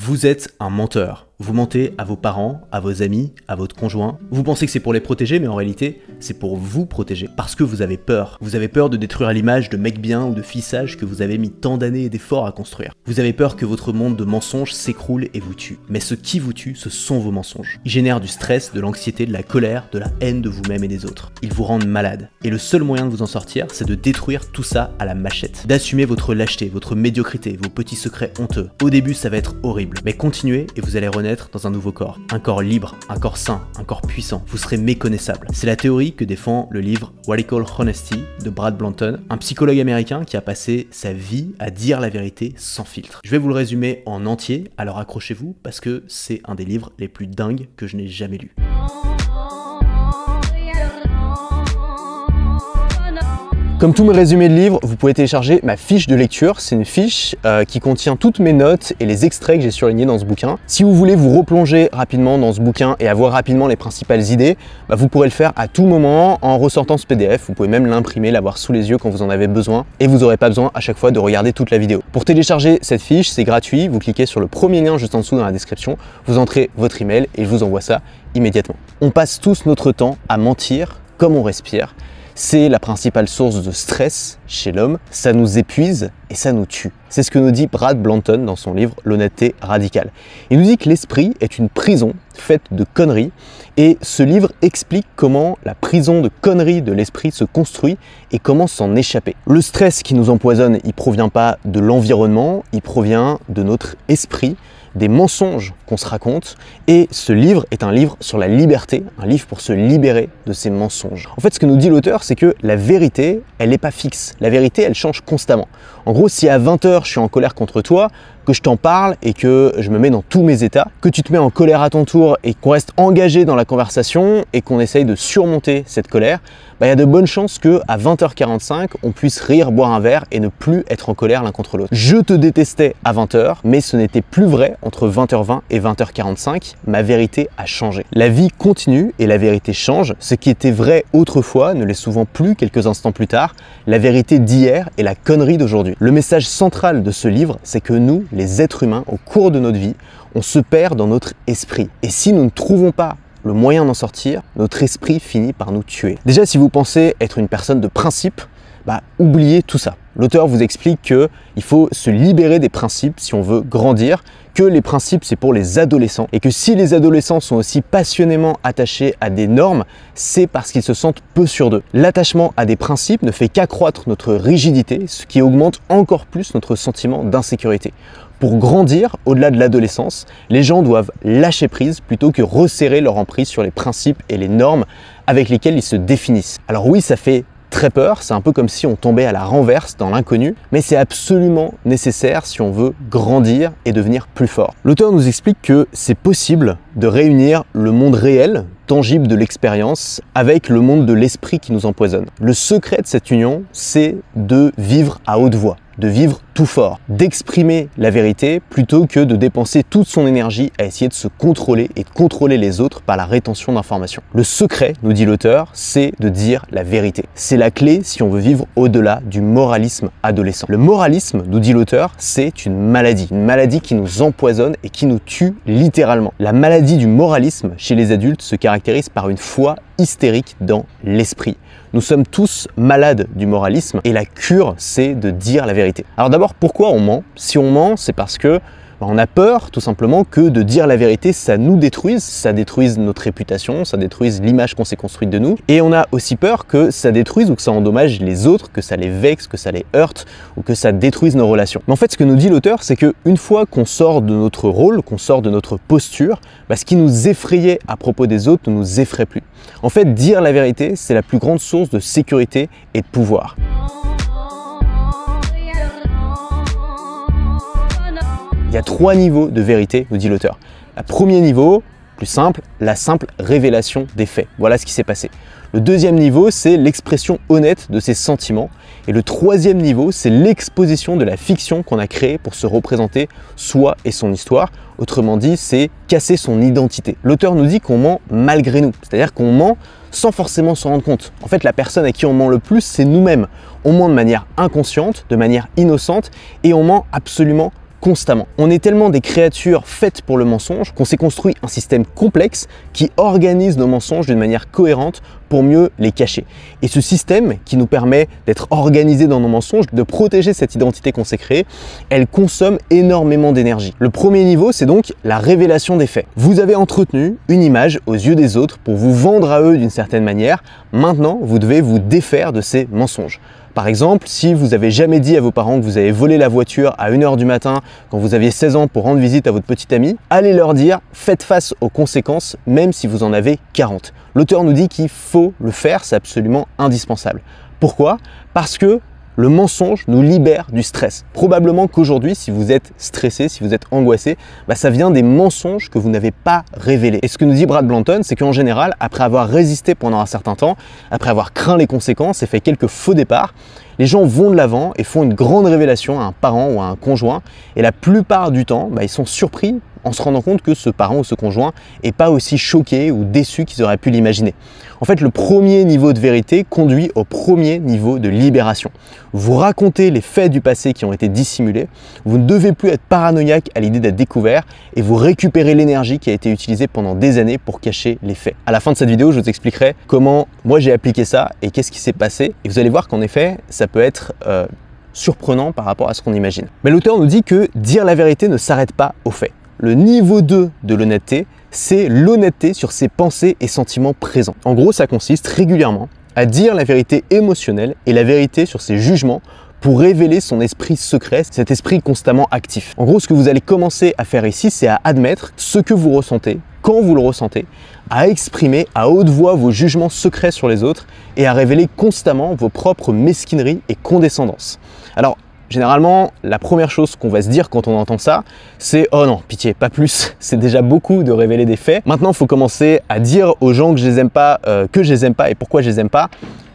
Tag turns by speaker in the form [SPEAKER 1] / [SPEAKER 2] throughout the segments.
[SPEAKER 1] vous êtes un menteur. Vous mentez à vos parents, à vos amis, à votre conjoint. Vous pensez que c'est pour les protéger, mais en réalité, c'est pour vous protéger. Parce que vous avez peur. Vous avez peur de détruire l'image de mec bien ou de fissage que vous avez mis tant d'années et d'efforts à construire. Vous avez peur que votre monde de mensonges s'écroule et vous tue. Mais ce qui vous tue, ce sont vos mensonges. Ils génèrent du stress, de l'anxiété, de la colère, de la haine de vous-même et des autres. Ils vous rendent malade. Et le seul moyen de vous en sortir, c'est de détruire tout ça à la machette. D'assumer votre lâcheté, votre médiocrité, vos petits secrets honteux. Au début, ça va être horrible. Mais continuez et vous allez renaître dans un nouveau corps. Un corps libre, un corps sain, un corps puissant. Vous serez méconnaissable. C'est la théorie que défend le livre What I Call Honesty de Brad Blanton, un psychologue américain qui a passé sa vie à dire la vérité sans filtre. Je vais vous le résumer en entier, alors accrochez-vous parce que c'est un des livres les plus dingues que je n'ai jamais lu. Comme tous mes résumés de livres, vous pouvez télécharger ma fiche de lecture. C'est une fiche euh, qui contient toutes mes notes et les extraits que j'ai surlignés dans ce bouquin. Si vous voulez vous replonger rapidement dans ce bouquin et avoir rapidement les principales idées, bah, vous pourrez le faire à tout moment en ressortant ce PDF. Vous pouvez même l'imprimer, l'avoir sous les yeux quand vous en avez besoin et vous n'aurez pas besoin à chaque fois de regarder toute la vidéo. Pour télécharger cette fiche, c'est gratuit. Vous cliquez sur le premier lien juste en dessous dans la description. Vous entrez votre email et je vous envoie ça immédiatement. On passe tous notre temps à mentir comme on respire. C'est la principale source de stress chez l'homme, ça nous épuise et ça nous tue. C'est ce que nous dit Brad Blanton dans son livre L'honnêteté radicale. Il nous dit que l'esprit est une prison faite de conneries et ce livre explique comment la prison de conneries de l'esprit se construit et comment s'en échapper. Le stress qui nous empoisonne, il provient pas de l'environnement, il provient de notre esprit des mensonges qu'on se raconte. Et ce livre est un livre sur la liberté, un livre pour se libérer de ces mensonges. En fait, ce que nous dit l'auteur, c'est que la vérité, elle n'est pas fixe. La vérité, elle change constamment. En gros, si à 20h je suis en colère contre toi, je t'en parle et que je me mets dans tous mes états, que tu te mets en colère à ton tour et qu'on reste engagé dans la conversation et qu'on essaye de surmonter cette colère, bah, il y a de bonnes chances que à 20h45, on puisse rire, boire un verre et ne plus être en colère l'un contre l'autre. Je te détestais à 20h, mais ce n'était plus vrai entre 20h20 et 20h45. Ma vérité a changé. La vie continue et la vérité change. Ce qui était vrai autrefois ne l'est souvent plus quelques instants plus tard. La vérité d'hier est la connerie d'aujourd'hui. Le message central de ce livre, c'est que nous, êtres humains, au cours de notre vie, on se perd dans notre esprit. Et si nous ne trouvons pas le moyen d'en sortir, notre esprit finit par nous tuer. Déjà, si vous pensez être une personne de principe, bah, oubliez tout ça. L'auteur vous explique il faut se libérer des principes si on veut grandir, que les principes, c'est pour les adolescents et que si les adolescents sont aussi passionnément attachés à des normes, c'est parce qu'ils se sentent peu sûrs d'eux. L'attachement à des principes ne fait qu'accroître notre rigidité, ce qui augmente encore plus notre sentiment d'insécurité. Pour grandir au-delà de l'adolescence, les gens doivent lâcher prise plutôt que resserrer leur emprise sur les principes et les normes avec lesquels ils se définissent. Alors oui, ça fait très peur, c'est un peu comme si on tombait à la renverse dans l'inconnu, mais c'est absolument nécessaire si on veut grandir et devenir plus fort. L'auteur nous explique que c'est possible de réunir le monde réel, tangible de l'expérience, avec le monde de l'esprit qui nous empoisonne. Le secret de cette union, c'est de vivre à haute voix de vivre tout fort, d'exprimer la vérité plutôt que de dépenser toute son énergie à essayer de se contrôler et de contrôler les autres par la rétention d'informations. Le secret, nous dit l'auteur, c'est de dire la vérité. C'est la clé si on veut vivre au-delà du moralisme adolescent. Le moralisme, nous dit l'auteur, c'est une maladie, une maladie qui nous empoisonne et qui nous tue littéralement. La maladie du moralisme chez les adultes se caractérise par une foi hystérique dans l'esprit. Nous sommes tous malades du moralisme et la cure, c'est de dire la vérité. Alors d'abord, pourquoi on ment Si on ment, c'est parce que bah, on a peur tout simplement que de dire la vérité, ça nous détruise, ça détruise notre réputation, ça détruise l'image qu'on s'est construite de nous. Et on a aussi peur que ça détruise ou que ça endommage les autres, que ça les vexe, que ça les heurte ou que ça détruise nos relations. Mais en fait, ce que nous dit l'auteur, c'est qu'une fois qu'on sort de notre rôle, qu'on sort de notre posture, bah, ce qui nous effrayait à propos des autres ne nous effraie plus. En fait, dire la vérité, c'est la plus grande source de sécurité et de pouvoir. Il y a trois niveaux de vérité, nous dit l'auteur. Le premier niveau, plus simple, la simple révélation des faits. Voilà ce qui s'est passé. Le deuxième niveau, c'est l'expression honnête de ses sentiments. Et le troisième niveau, c'est l'exposition de la fiction qu'on a créée pour se représenter soi et son histoire. Autrement dit, c'est casser son identité. L'auteur nous dit qu'on ment malgré nous, c'est-à-dire qu'on ment sans forcément s'en rendre compte. En fait, la personne à qui on ment le plus, c'est nous-mêmes. On ment de manière inconsciente, de manière innocente, et on ment absolument constamment. On est tellement des créatures faites pour le mensonge qu'on s'est construit un système complexe qui organise nos mensonges d'une manière cohérente pour mieux les cacher. Et ce système qui nous permet d'être organisé dans nos mensonges, de protéger cette identité qu'on s'est créée, elle consomme énormément d'énergie. Le premier niveau, c'est donc la révélation des faits. Vous avez entretenu une image aux yeux des autres pour vous vendre à eux d'une certaine manière. Maintenant, vous devez vous défaire de ces mensonges. Par exemple, si vous avez jamais dit à vos parents que vous avez volé la voiture à 1h du matin quand vous aviez 16 ans pour rendre visite à votre petite amie, allez leur dire faites face aux conséquences même si vous en avez 40. L'auteur nous dit qu'il faut le faire, c'est absolument indispensable. Pourquoi Parce que le mensonge nous libère du stress. Probablement qu'aujourd'hui, si vous êtes stressé, si vous êtes angoissé, bah, ça vient des mensonges que vous n'avez pas révélés. Et ce que nous dit Brad Blanton, c'est qu'en général, après avoir résisté pendant un certain temps, après avoir craint les conséquences et fait quelques faux départs, les gens vont de l'avant et font une grande révélation à un parent ou à un conjoint. Et la plupart du temps, bah, ils sont surpris en se rendant compte que ce parent ou ce conjoint n'est pas aussi choqué ou déçu qu'ils auraient pu l'imaginer. En fait, le premier niveau de vérité conduit au premier niveau de libération. Vous racontez les faits du passé qui ont été dissimulés, vous ne devez plus être paranoïaque à l'idée d'être découvert et vous récupérez l'énergie qui a été utilisée pendant des années pour cacher les faits. À la fin de cette vidéo, je vous expliquerai comment moi j'ai appliqué ça et qu'est-ce qui s'est passé. Et vous allez voir qu'en effet, ça peut être euh, surprenant par rapport à ce qu'on imagine. Mais l'auteur nous dit que dire la vérité ne s'arrête pas aux faits. Le niveau 2 de l'honnêteté, c'est l'honnêteté sur ses pensées et sentiments présents. En gros, ça consiste régulièrement à dire la vérité émotionnelle et la vérité sur ses jugements pour révéler son esprit secret, cet esprit constamment actif. En gros, ce que vous allez commencer à faire ici, c'est à admettre ce que vous ressentez, quand vous le ressentez, à exprimer à haute voix vos jugements secrets sur les autres et à révéler constamment vos propres mesquineries et condescendances. Alors, Généralement, la première chose qu'on va se dire quand on entend ça, c'est Oh non, pitié, pas plus, c'est déjà beaucoup de révéler des faits. Maintenant, il faut commencer à dire aux gens que je les aime pas, euh, que je les aime pas et pourquoi je les aime pas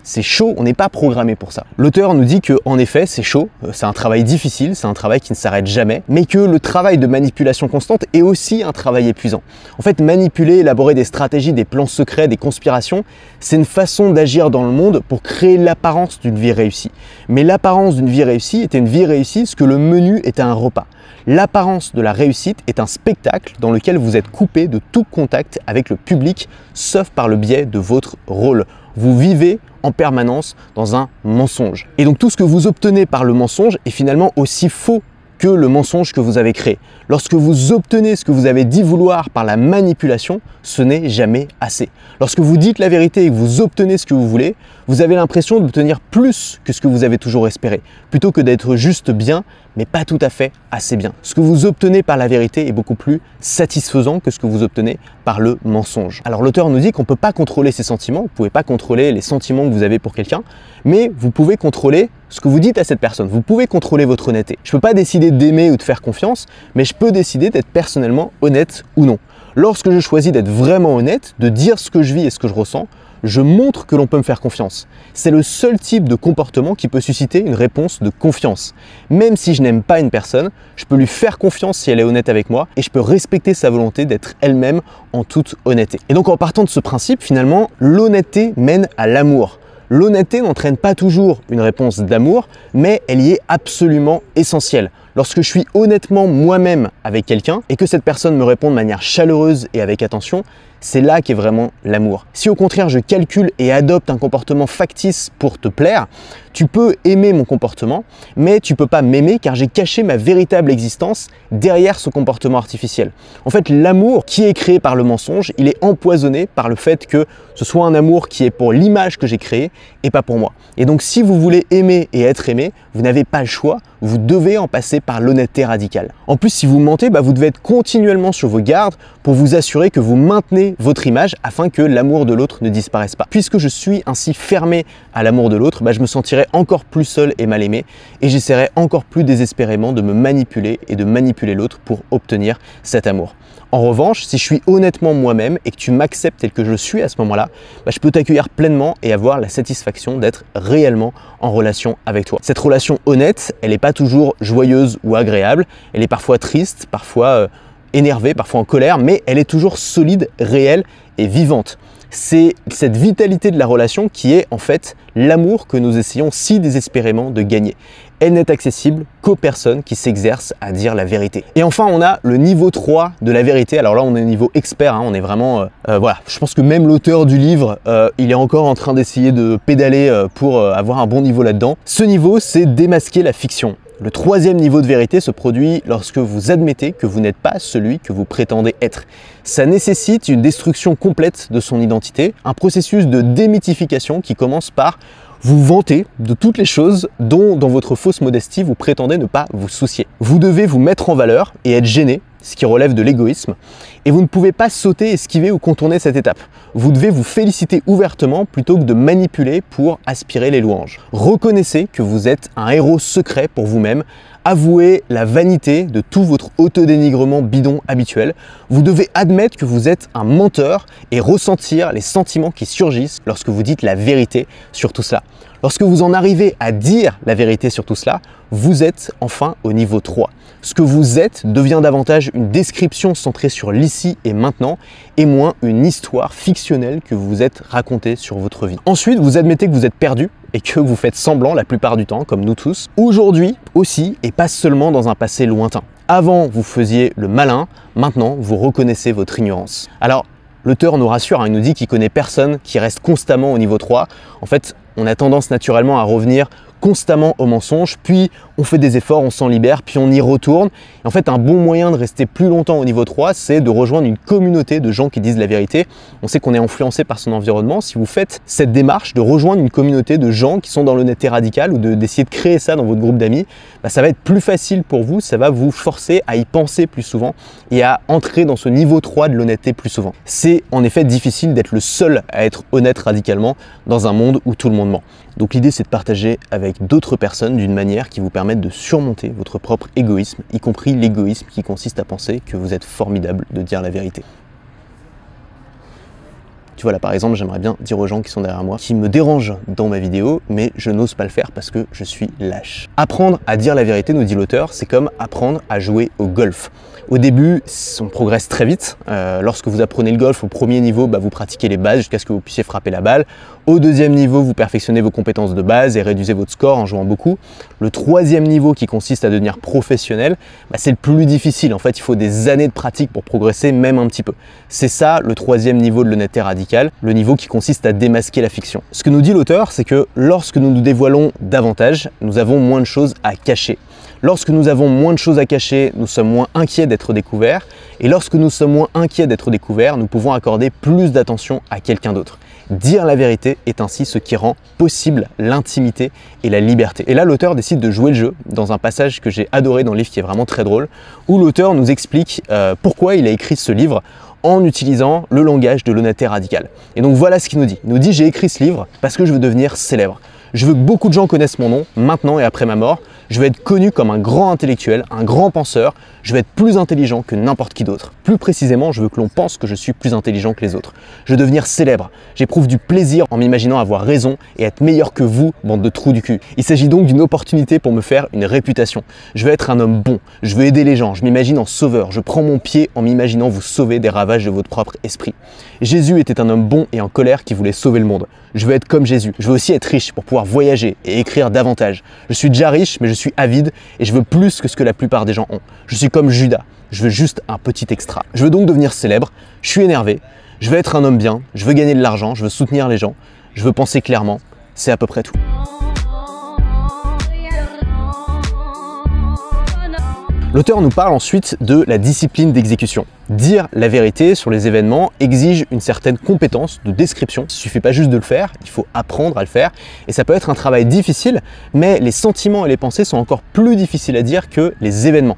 [SPEAKER 1] c'est chaud, on n'est pas programmé pour ça. L'auteur nous dit que en effet, c'est chaud, euh, c'est un travail difficile, c'est un travail qui ne s'arrête jamais, mais que le travail de manipulation constante est aussi un travail épuisant. En fait, manipuler, élaborer des stratégies, des plans secrets, des conspirations, c'est une façon d'agir dans le monde pour créer l'apparence d'une vie réussie. Mais l'apparence d'une vie réussie était une vie réussie ce que le menu était un repas. L'apparence de la réussite est un spectacle dans lequel vous êtes coupé de tout contact avec le public, sauf par le biais de votre rôle. Vous vivez en permanence dans un mensonge. Et donc tout ce que vous obtenez par le mensonge est finalement aussi faux que le mensonge que vous avez créé. Lorsque vous obtenez ce que vous avez dit vouloir par la manipulation, ce n'est jamais assez. Lorsque vous dites la vérité et que vous obtenez ce que vous voulez, vous avez l'impression d'obtenir plus que ce que vous avez toujours espéré, plutôt que d'être juste bien, mais pas tout à fait assez bien. Ce que vous obtenez par la vérité est beaucoup plus satisfaisant que ce que vous obtenez par le mensonge. Alors l'auteur nous dit qu'on ne peut pas contrôler ses sentiments, vous ne pouvez pas contrôler les sentiments que vous avez pour quelqu'un, mais vous pouvez contrôler ce que vous dites à cette personne. Vous pouvez contrôler votre honnêteté. Je ne peux pas décider d'aimer ou de faire confiance, mais je peux décider d'être personnellement honnête ou non. Lorsque je choisis d'être vraiment honnête, de dire ce que je vis et ce que je ressens, je montre que l'on peut me faire confiance. C'est le seul type de comportement qui peut susciter une réponse de confiance. Même si je n'aime pas une personne, je peux lui faire confiance si elle est honnête avec moi et je peux respecter sa volonté d'être elle-même en toute honnêteté. Et donc en partant de ce principe, finalement, l'honnêteté mène à l'amour. L'honnêteté n'entraîne pas toujours une réponse d'amour, mais elle y est absolument essentielle. Lorsque je suis honnêtement moi-même avec quelqu'un et que cette personne me répond de manière chaleureuse et avec attention, c'est là qu'est vraiment l'amour. Si au contraire je calcule et adopte un comportement factice pour te plaire, tu peux aimer mon comportement, mais tu peux pas m'aimer car j'ai caché ma véritable existence derrière ce comportement artificiel. En fait, l'amour qui est créé par le mensonge, il est empoisonné par le fait que ce soit un amour qui est pour l'image que j'ai créée et pas pour moi. Et donc si vous voulez aimer et être aimé, vous n'avez pas le choix, vous devez en passer par l'honnêteté radicale. En plus, si vous mentez, bah, vous devez être continuellement sur vos gardes pour vous assurer que vous maintenez votre image afin que l'amour de l'autre ne disparaisse pas. Puisque je suis ainsi fermé à l'amour de l'autre, bah, je me sentirai encore plus seul et mal aimé et j'essaierai encore plus désespérément de me manipuler et de manipuler l'autre pour obtenir cet amour. En revanche, si je suis honnêtement moi-même et que tu m'acceptes tel que je suis à ce moment-là, bah, je peux t'accueillir pleinement et avoir la satisfaction d'être réellement en relation avec toi. Cette relation honnête, elle n'est pas toujours joyeuse ou agréable, elle est parfois triste, parfois... Euh, énervée, parfois en colère, mais elle est toujours solide, réelle et vivante. C'est cette vitalité de la relation qui est en fait l'amour que nous essayons si désespérément de gagner. Elle n'est accessible qu'aux personnes qui s'exercent à dire la vérité. Et enfin, on a le niveau 3 de la vérité. Alors là, on est au niveau expert, hein. on est vraiment... Euh, euh, voilà, je pense que même l'auteur du livre, euh, il est encore en train d'essayer de pédaler pour avoir un bon niveau là-dedans. Ce niveau, c'est démasquer la fiction. Le troisième niveau de vérité se produit lorsque vous admettez que vous n'êtes pas celui que vous prétendez être. Ça nécessite une destruction complète de son identité, un processus de démythification qui commence par vous vanter de toutes les choses dont, dans votre fausse modestie, vous prétendez ne pas vous soucier. Vous devez vous mettre en valeur et être gêné, ce qui relève de l'égoïsme, et vous ne pouvez pas sauter, esquiver ou contourner cette étape. Vous devez vous féliciter ouvertement plutôt que de manipuler pour aspirer les louanges. Reconnaissez que vous êtes un héros secret pour vous-même. Avouez la vanité de tout votre autodénigrement bidon habituel. Vous devez admettre que vous êtes un menteur et ressentir les sentiments qui surgissent lorsque vous dites la vérité sur tout cela. Lorsque vous en arrivez à dire la vérité sur tout cela, vous êtes enfin au niveau 3 ce que vous êtes devient davantage une description centrée sur l'ici et maintenant et moins une histoire fictionnelle que vous vous êtes racontée sur votre vie. Ensuite, vous admettez que vous êtes perdu et que vous faites semblant la plupart du temps, comme nous tous, aujourd'hui aussi et pas seulement dans un passé lointain. Avant, vous faisiez le malin, maintenant, vous reconnaissez votre ignorance. Alors, L'auteur nous rassure, hein, il nous dit qu'il connaît personne qui reste constamment au niveau 3. En fait, on a tendance naturellement à revenir constamment au mensonge, puis on fait des efforts, on s'en libère, puis on y retourne. en fait, un bon moyen de rester plus longtemps au niveau 3, c'est de rejoindre une communauté de gens qui disent la vérité. On sait qu'on est influencé par son environnement. Si vous faites cette démarche de rejoindre une communauté de gens qui sont dans l'honnêteté radicale ou d'essayer de, créer ça dans votre groupe d'amis, bah, ça va être plus facile pour vous, ça va vous forcer à y penser plus souvent et à entrer dans ce niveau 3 de l'honnêteté plus souvent. C'est en effet difficile d'être le seul à être honnête radicalement dans un monde où tout le monde ment. Donc l'idée, c'est de partager avec d'autres personnes d'une manière qui vous permet de surmonter votre propre égoïsme, y compris l'égoïsme qui consiste à penser que vous êtes formidable de dire la vérité. Tu vois là par exemple, j'aimerais bien dire aux gens qui sont derrière moi, qui me dérangent dans ma vidéo, mais je n'ose pas le faire parce que je suis lâche. Apprendre à dire la vérité, nous dit l'auteur, c'est comme apprendre à jouer au golf. Au début, on progresse très vite. Euh, lorsque vous apprenez le golf au premier niveau, bah, vous pratiquez les bases jusqu'à ce que vous puissiez frapper la balle. Au deuxième niveau, vous perfectionnez vos compétences de base et réduisez votre score en jouant beaucoup. Le troisième niveau, qui consiste à devenir professionnel, bah, c'est le plus difficile. En fait, il faut des années de pratique pour progresser même un petit peu. C'est ça le troisième niveau de l'honnêteté radicale, le niveau qui consiste à démasquer la fiction. Ce que nous dit l'auteur, c'est que lorsque nous nous dévoilons davantage, nous avons moins de choses à cacher. Lorsque nous avons moins de choses à cacher, nous sommes moins inquiets d'être découverts. Et lorsque nous sommes moins inquiets d'être découverts, nous pouvons accorder plus d'attention à quelqu'un d'autre. Dire la vérité est ainsi ce qui rend possible l'intimité et la liberté. Et là, l'auteur décide de jouer le jeu dans un passage que j'ai adoré dans le livre qui est vraiment très drôle, où l'auteur nous explique euh, pourquoi il a écrit ce livre en utilisant le langage de l'honnêteté radicale. Et donc voilà ce qu'il nous dit. Il nous dit j'ai écrit ce livre parce que je veux devenir célèbre. Je veux que beaucoup de gens connaissent mon nom maintenant et après ma mort je veux être connu comme un grand intellectuel, un grand penseur, je veux être plus intelligent que n'importe qui d'autre. Plus précisément, je veux que l'on pense que je suis plus intelligent que les autres. Je veux devenir célèbre, j'éprouve du plaisir en m'imaginant avoir raison et être meilleur que vous, bande de trous du cul. Il s'agit donc d'une opportunité pour me faire une réputation. Je veux être un homme bon, je veux aider les gens, je m'imagine en sauveur, je prends mon pied en m'imaginant vous sauver des ravages de votre propre esprit. Jésus était un homme bon et en colère qui voulait sauver le monde. Je veux être comme Jésus, je veux aussi être riche pour pouvoir voyager et écrire davantage. Je suis déjà riche, mais je suis avide et je veux plus que ce que la plupart des gens ont. Je suis comme Judas, je veux juste un petit extra. Je veux donc devenir célèbre, je suis énervé, je veux être un homme bien, je veux gagner de l'argent, je veux soutenir les gens, je veux penser clairement, c'est à peu près tout. L'auteur nous parle ensuite de la discipline d'exécution. Dire la vérité sur les événements exige une certaine compétence de description. Il ne suffit pas juste de le faire, il faut apprendre à le faire. Et ça peut être un travail difficile, mais les sentiments et les pensées sont encore plus difficiles à dire que les événements.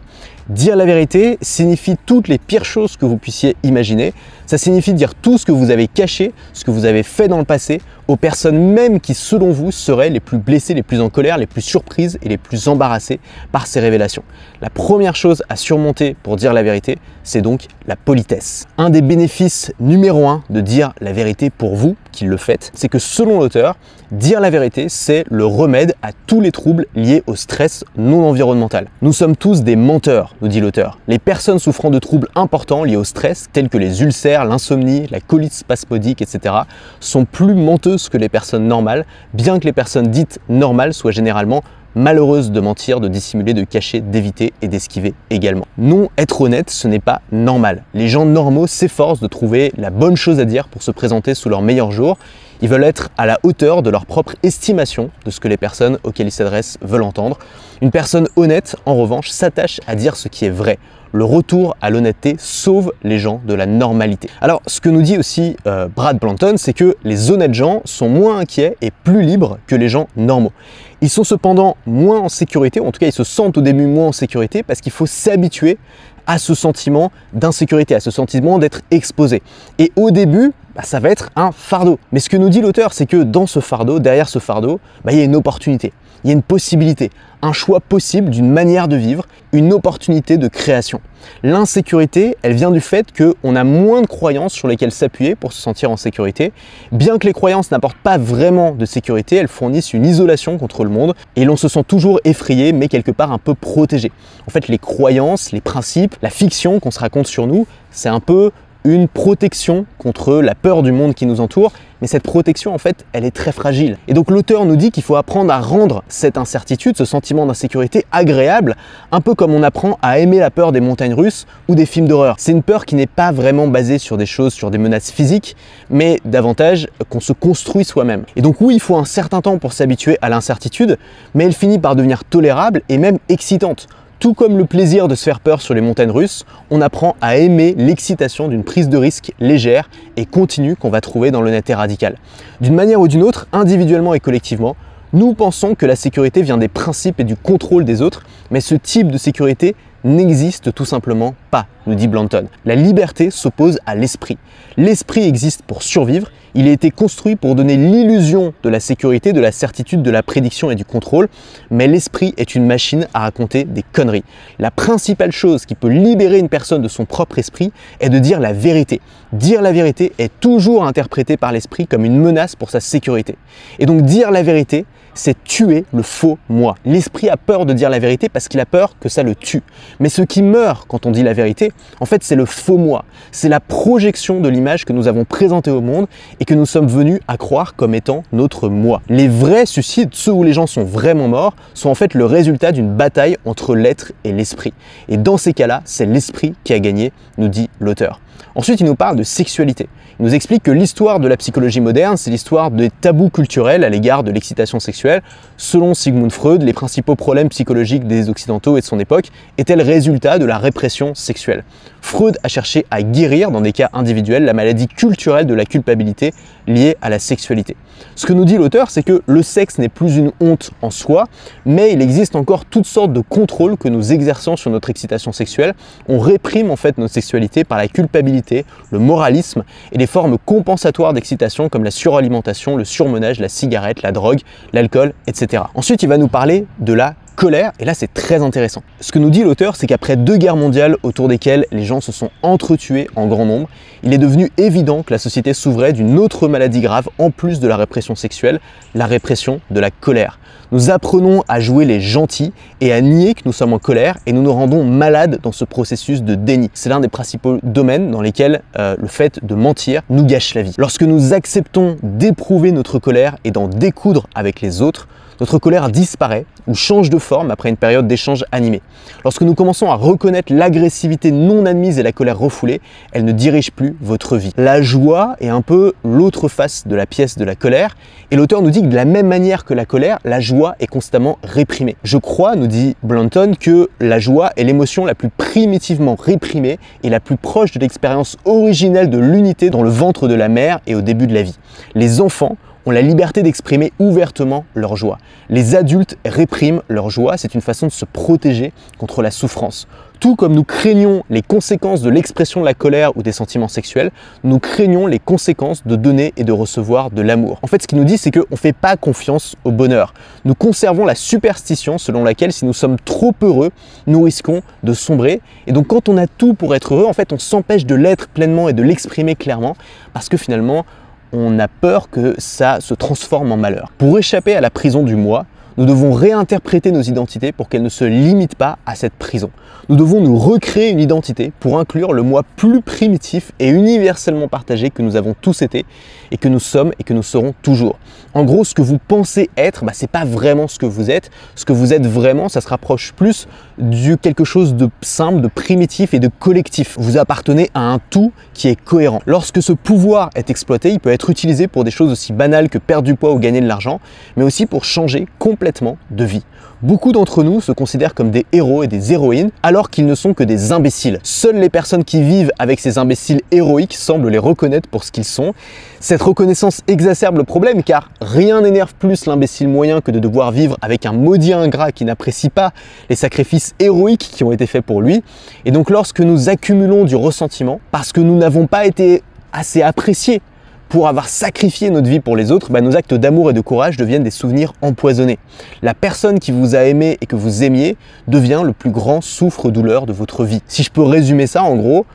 [SPEAKER 1] Dire la vérité signifie toutes les pires choses que vous puissiez imaginer. Ça signifie dire tout ce que vous avez caché, ce que vous avez fait dans le passé, aux personnes même qui, selon vous, seraient les plus blessées, les plus en colère, les plus surprises et les plus embarrassées par ces révélations. La première chose à surmonter pour dire la vérité, c'est donc la politesse. Un des bénéfices numéro un de dire la vérité pour vous qui le faites, c'est que selon l'auteur, dire la vérité, c'est le remède à tous les troubles liés au stress non environnemental. Nous sommes tous des menteurs, nous dit l'auteur. Les personnes souffrant de troubles importants liés au stress, tels que les ulcères, l'insomnie, la colite spasmodique, etc., sont plus menteuses que les personnes normales, bien que les personnes dites normales soient généralement malheureuses de mentir, de dissimuler, de cacher, d'éviter et d'esquiver également. Non, être honnête, ce n'est pas normal. Les gens normaux s'efforcent de trouver la bonne chose à dire pour se présenter sous leur meilleur jour. Ils veulent être à la hauteur de leur propre estimation de ce que les personnes auxquelles ils s'adressent veulent entendre. Une personne honnête, en revanche, s'attache à dire ce qui est vrai, le retour à l'honnêteté sauve les gens de la normalité. Alors, ce que nous dit aussi euh, Brad Blanton, c'est que les honnêtes gens sont moins inquiets et plus libres que les gens normaux. Ils sont cependant moins en sécurité, en tout cas ils se sentent au début moins en sécurité parce qu'il faut s'habituer à ce sentiment d'insécurité, à ce sentiment d'être exposé. Et au début, bah, ça va être un fardeau. Mais ce que nous dit l'auteur, c'est que dans ce fardeau, derrière ce fardeau, bah, il y a une opportunité il y a une possibilité, un choix possible d'une manière de vivre, une opportunité de création. L'insécurité, elle vient du fait qu'on a moins de croyances sur lesquelles s'appuyer pour se sentir en sécurité. Bien que les croyances n'apportent pas vraiment de sécurité, elles fournissent une isolation contre le monde et l'on se sent toujours effrayé mais quelque part un peu protégé. En fait, les croyances, les principes, la fiction qu'on se raconte sur nous, c'est un peu une protection contre la peur du monde qui nous entoure, mais cette protection, en fait, elle est très fragile. Et donc l'auteur nous dit qu'il faut apprendre à rendre cette incertitude, ce sentiment d'insécurité agréable, un peu comme on apprend à aimer la peur des montagnes russes ou des films d'horreur. C'est une peur qui n'est pas vraiment basée sur des choses, sur des menaces physiques, mais davantage qu'on se construit soi-même. Et donc oui, il faut un certain temps pour s'habituer à l'incertitude, mais elle finit par devenir tolérable et même excitante. Tout comme le plaisir de se faire peur sur les montagnes russes, on apprend à aimer l'excitation d'une prise de risque légère et continue qu'on va trouver dans l'honnêteté radicale. D'une manière ou d'une autre, individuellement et collectivement, nous pensons que la sécurité vient des principes et du contrôle des autres, mais ce type de sécurité n'existe tout simplement pas, nous dit Blanton. La liberté s'oppose à l'esprit. L'esprit existe pour survivre, il a été construit pour donner l'illusion de la sécurité, de la certitude, de la prédiction et du contrôle, mais l'esprit est une machine à raconter des conneries. La principale chose qui peut libérer une personne de son propre esprit est de dire la vérité. Dire la vérité est toujours interprété par l'esprit comme une menace pour sa sécurité. Et donc dire la vérité, c'est tuer le faux moi. L'esprit a peur de dire la vérité parce qu'il a peur que ça le tue. Mais ce qui meurt quand on dit la vérité, en fait c'est le faux moi, c'est la projection de l'image que nous avons présentée au monde et que nous sommes venus à croire comme étant notre moi. Les vrais suicides, ceux où les gens sont vraiment morts, sont en fait le résultat d'une bataille entre l'être et l'esprit. Et dans ces cas-là, c'est l'esprit qui a gagné, nous dit l'auteur. Ensuite, il nous parle de sexualité. Il nous explique que l'histoire de la psychologie moderne, c'est l'histoire des tabous culturels à l'égard de l'excitation sexuelle. Selon Sigmund Freud, les principaux problèmes psychologiques des Occidentaux et de son époque étaient le résultat de la répression sexuelle. Freud a cherché à guérir, dans des cas individuels, la maladie culturelle de la culpabilité liée à la sexualité. Ce que nous dit l'auteur, c'est que le sexe n'est plus une honte en soi, mais il existe encore toutes sortes de contrôles que nous exerçons sur notre excitation sexuelle. On réprime en fait notre sexualité par la culpabilité le moralisme et des formes compensatoires d'excitation comme la suralimentation, le surmenage, la cigarette, la drogue, l'alcool, etc. Ensuite, il va nous parler de la colère, et là c'est très intéressant. Ce que nous dit l'auteur, c'est qu'après deux guerres mondiales autour desquelles les gens se sont entretués en grand nombre, il est devenu évident que la société s'ouvrait d'une autre maladie grave en plus de la répression sexuelle, la répression de la colère. Nous apprenons à jouer les gentils et à nier que nous sommes en colère et nous nous rendons malades dans ce processus de déni. C'est l'un des principaux domaines dans lesquels euh, le fait de mentir nous gâche la vie. Lorsque nous acceptons d'éprouver notre colère et d'en découdre avec les autres, notre colère disparaît ou change de forme après une période d'échange animé. Lorsque nous commençons à reconnaître l'agressivité non admise et la colère refoulée, elle ne dirige plus votre vie. La joie est un peu l'autre face de la pièce de la colère, et l'auteur nous dit que de la même manière que la colère, la joie est constamment réprimée. Je crois, nous dit Blanton, que la joie est l'émotion la plus primitivement réprimée et la plus proche de l'expérience originelle de l'unité dans le ventre de la mère et au début de la vie. Les enfants ont la liberté d'exprimer ouvertement leur joie. Les adultes répriment leur joie, c'est une façon de se protéger contre la souffrance. Tout comme nous craignons les conséquences de l'expression de la colère ou des sentiments sexuels, nous craignons les conséquences de donner et de recevoir de l'amour. En fait, ce qui nous dit, c'est qu'on ne fait pas confiance au bonheur. Nous conservons la superstition selon laquelle si nous sommes trop heureux, nous risquons de sombrer. Et donc quand on a tout pour être heureux, en fait, on s'empêche de l'être pleinement et de l'exprimer clairement parce que finalement, on a peur que ça se transforme en malheur. Pour échapper à la prison du moi, nous devons réinterpréter nos identités pour qu'elles ne se limitent pas à cette prison. Nous devons nous recréer une identité pour inclure le moi plus primitif et universellement partagé que nous avons tous été et que nous sommes et que nous serons toujours. En gros, ce que vous pensez être, bah, c'est pas vraiment ce que vous êtes. Ce que vous êtes vraiment, ça se rapproche plus du quelque chose de simple, de primitif et de collectif. Vous appartenez à un tout qui est cohérent. Lorsque ce pouvoir est exploité, il peut être utilisé pour des choses aussi banales que perdre du poids ou gagner de l'argent, mais aussi pour changer complètement de vie. Beaucoup d'entre nous se considèrent comme des héros et des héroïnes alors qu'ils ne sont que des imbéciles. Seules les personnes qui vivent avec ces imbéciles héroïques semblent les reconnaître pour ce qu'ils sont. Cette reconnaissance exacerbe le problème car rien n'énerve plus l'imbécile moyen que de devoir vivre avec un maudit ingrat qui n'apprécie pas les sacrifices héroïques qui ont été faits pour lui. Et donc lorsque nous accumulons du ressentiment parce que nous n'avons pas été assez appréciés pour avoir sacrifié notre vie pour les autres, bah, nos actes d'amour et de courage deviennent des souvenirs empoisonnés. La personne qui vous a aimé et que vous aimiez devient le plus grand souffre-douleur de votre vie. Si je peux résumer ça en gros,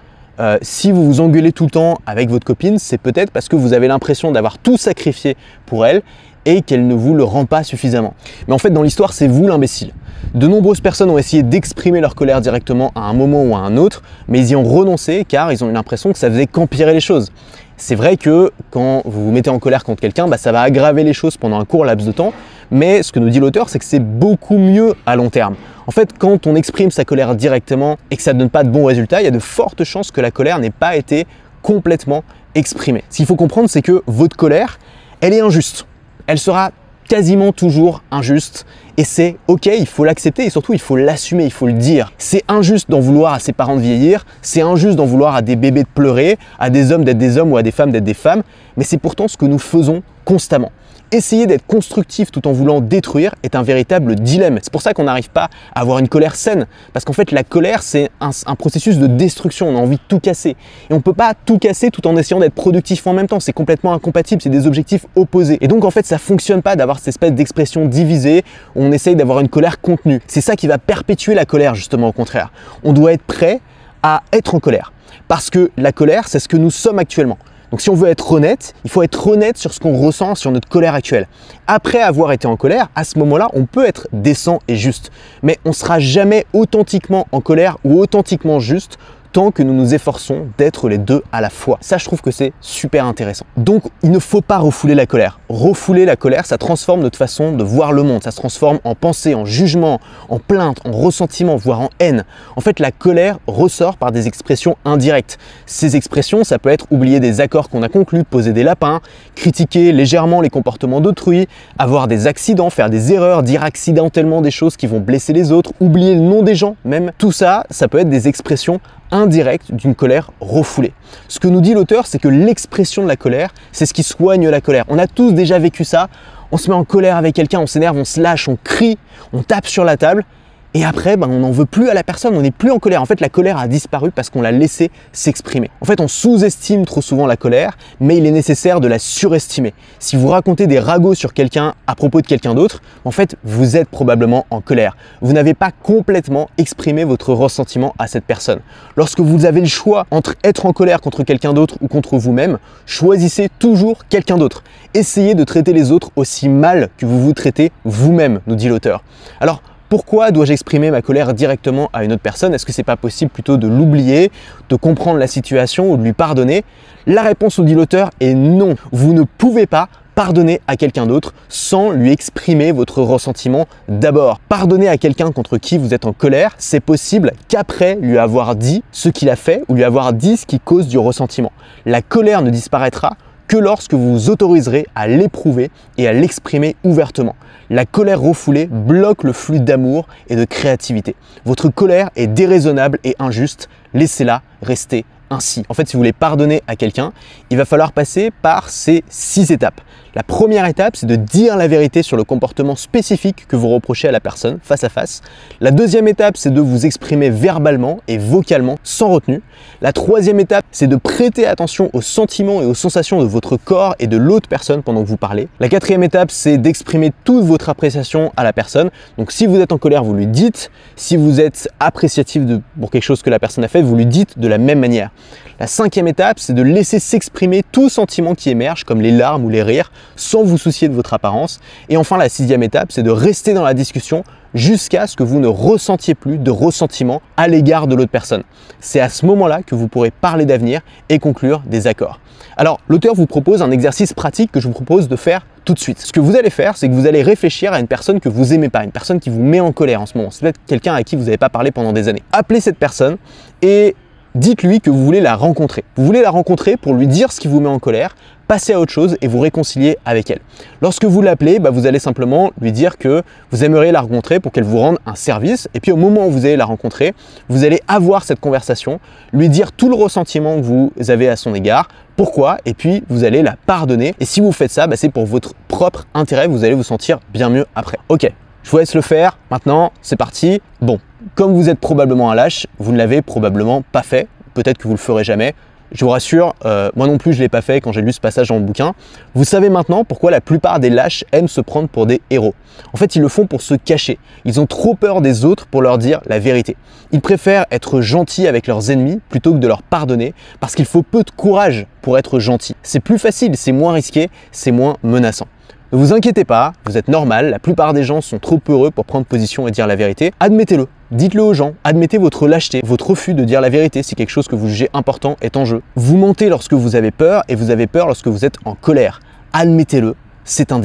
[SPEAKER 1] euh, si vous vous engueulez tout le temps avec votre copine, c'est peut-être parce que vous avez l'impression d'avoir tout sacrifié pour elle et qu'elle ne vous le rend pas suffisamment. Mais en fait, dans l'histoire, c'est vous l'imbécile. De nombreuses personnes ont essayé d'exprimer leur colère directement à un moment ou à un autre, mais ils y ont renoncé car ils ont eu l'impression que ça faisait qu'empirer les choses. C'est vrai que quand vous vous mettez en colère contre quelqu'un, bah, ça va aggraver les choses pendant un court laps de temps, mais ce que nous dit l'auteur, c'est que c'est beaucoup mieux à long terme. En fait, quand on exprime sa colère directement et que ça ne donne pas de bons résultats, il y a de fortes chances que la colère n'ait pas été complètement exprimée. Ce qu'il faut comprendre, c'est que votre colère, elle est injuste. Elle sera quasiment toujours injuste. Et c'est ok, il faut l'accepter et surtout il faut l'assumer, il faut le dire. C'est injuste d'en vouloir à ses parents de vieillir, c'est injuste d'en vouloir à des bébés de pleurer, à des hommes d'être des hommes ou à des femmes d'être des femmes, mais c'est pourtant ce que nous faisons constamment essayer d'être constructif tout en voulant détruire est un véritable dilemme. C'est pour ça qu'on n'arrive pas à avoir une colère saine. Parce qu'en fait, la colère, c'est un, processus de destruction. On a envie de tout casser. Et on ne peut pas tout casser tout en essayant d'être productif en même temps. C'est complètement incompatible. C'est des objectifs opposés. Et donc, en fait, ça ne fonctionne pas d'avoir cette espèce d'expression divisée on essaye d'avoir une colère contenue. C'est ça qui va perpétuer la colère, justement, au contraire. On doit être prêt à être en colère. Parce que la colère, c'est ce que nous sommes actuellement. Donc si on veut être honnête, il faut être honnête sur ce qu'on ressent, sur notre colère actuelle. Après avoir été en colère, à ce moment-là, on peut être décent et juste. Mais on ne sera jamais authentiquement en colère ou authentiquement juste tant que nous nous efforçons d'être les deux à la fois. Ça, je trouve que c'est super intéressant. Donc, il ne faut pas refouler la colère. Refouler la colère, ça transforme notre façon de voir le monde. Ça se transforme en pensée, en jugement, en plainte, en ressentiment, voire en haine. En fait, la colère ressort par des expressions indirectes. Ces expressions, ça peut être oublier des accords qu'on a conclus, poser des lapins, critiquer légèrement les comportements d'autrui, avoir des accidents, faire des erreurs, dire accidentellement des choses qui vont blesser les autres, oublier le nom des gens même. Tout ça, ça peut être des expressions indirect d'une colère refoulée. Ce que nous dit l'auteur, c'est que l'expression de la colère, c'est ce qui soigne la colère. On a tous déjà vécu ça. On se met en colère avec quelqu'un, on s'énerve, on se lâche, on crie, on tape sur la table. Et après, ben, on n'en veut plus à la personne, on n'est plus en colère. En fait, la colère a disparu parce qu'on l'a laissé s'exprimer. En fait, on sous-estime trop souvent la colère, mais il est nécessaire de la surestimer. Si vous racontez des ragots sur quelqu'un à propos de quelqu'un d'autre, en fait, vous êtes probablement en colère. Vous n'avez pas complètement exprimé votre ressentiment à cette personne. Lorsque vous avez le choix entre être en colère contre quelqu'un d'autre ou contre vous-même, choisissez toujours quelqu'un d'autre. Essayez de traiter les autres aussi mal que vous vous traitez vous-même, nous dit l'auteur. Alors, pourquoi dois-je exprimer ma colère directement à une autre personne Est-ce que c'est pas possible plutôt de l'oublier, de comprendre la situation ou de lui pardonner La réponse au dit l'auteur est non. Vous ne pouvez pas pardonner à quelqu'un d'autre sans lui exprimer votre ressentiment d'abord. Pardonner à quelqu'un contre qui vous êtes en colère, c'est possible qu'après lui avoir dit ce qu'il a fait ou lui avoir dit ce qui cause du ressentiment. La colère ne disparaîtra que lorsque vous vous autoriserez à l'éprouver et à l'exprimer ouvertement. La colère refoulée bloque le flux d'amour et de créativité. Votre colère est déraisonnable et injuste. Laissez-la rester ainsi. En fait, si vous voulez pardonner à quelqu'un, il va falloir passer par ces six étapes. La première étape, c'est de dire la vérité sur le comportement spécifique que vous reprochez à la personne face à face. La deuxième étape, c'est de vous exprimer verbalement et vocalement sans retenue. La troisième étape, c'est de prêter attention aux sentiments et aux sensations de votre corps et de l'autre personne pendant que vous parlez. La quatrième étape, c'est d'exprimer toute votre appréciation à la personne. Donc si vous êtes en colère, vous lui dites. Si vous êtes appréciatif de, pour quelque chose que la personne a fait, vous lui dites de la même manière. La cinquième étape, c'est de laisser s'exprimer tout sentiment qui émerge, comme les larmes ou les rires, sans vous soucier de votre apparence. Et enfin, la sixième étape, c'est de rester dans la discussion jusqu'à ce que vous ne ressentiez plus de ressentiment à l'égard de l'autre personne. C'est à ce moment-là que vous pourrez parler d'avenir et conclure des accords. Alors, l'auteur vous propose un exercice pratique que je vous propose de faire tout de suite. Ce que vous allez faire, c'est que vous allez réfléchir à une personne que vous aimez pas, une personne qui vous met en colère en ce moment. C'est peut-être quelqu'un à qui vous n'avez pas parlé pendant des années. Appelez cette personne et dites-lui que vous voulez la rencontrer. Vous voulez la rencontrer pour lui dire ce qui vous met en colère, passer à autre chose et vous réconcilier avec elle. Lorsque vous l'appelez, bah, vous allez simplement lui dire que vous aimeriez la rencontrer pour qu'elle vous rende un service. Et puis au moment où vous allez la rencontrer, vous allez avoir cette conversation, lui dire tout le ressentiment que vous avez à son égard, pourquoi, et puis vous allez la pardonner. Et si vous faites ça, bah c'est pour votre propre intérêt, vous allez vous sentir bien mieux après. Ok, je vous laisse le faire. Maintenant, c'est parti. Bon, comme vous êtes probablement un lâche, vous ne l'avez probablement pas fait. Peut-être que vous le ferez jamais. Je vous rassure, euh, moi non plus je ne l'ai pas fait quand j'ai lu ce passage dans le bouquin. Vous savez maintenant pourquoi la plupart des lâches aiment se prendre pour des héros. En fait, ils le font pour se cacher. Ils ont trop peur des autres pour leur dire la vérité. Ils préfèrent être gentils avec leurs ennemis plutôt que de leur pardonner parce qu'il faut peu de courage pour être gentil. C'est plus facile, c'est moins risqué, c'est moins menaçant. Ne vous inquiétez pas, vous êtes normal, la plupart des gens sont trop heureux pour prendre position et dire la vérité. Admettez-le, Dites-le aux gens, admettez votre lâcheté, votre refus de dire la vérité si quelque chose que vous jugez important est en jeu. Vous mentez lorsque vous avez peur et vous avez peur lorsque vous êtes en colère. Admettez-le, c'est un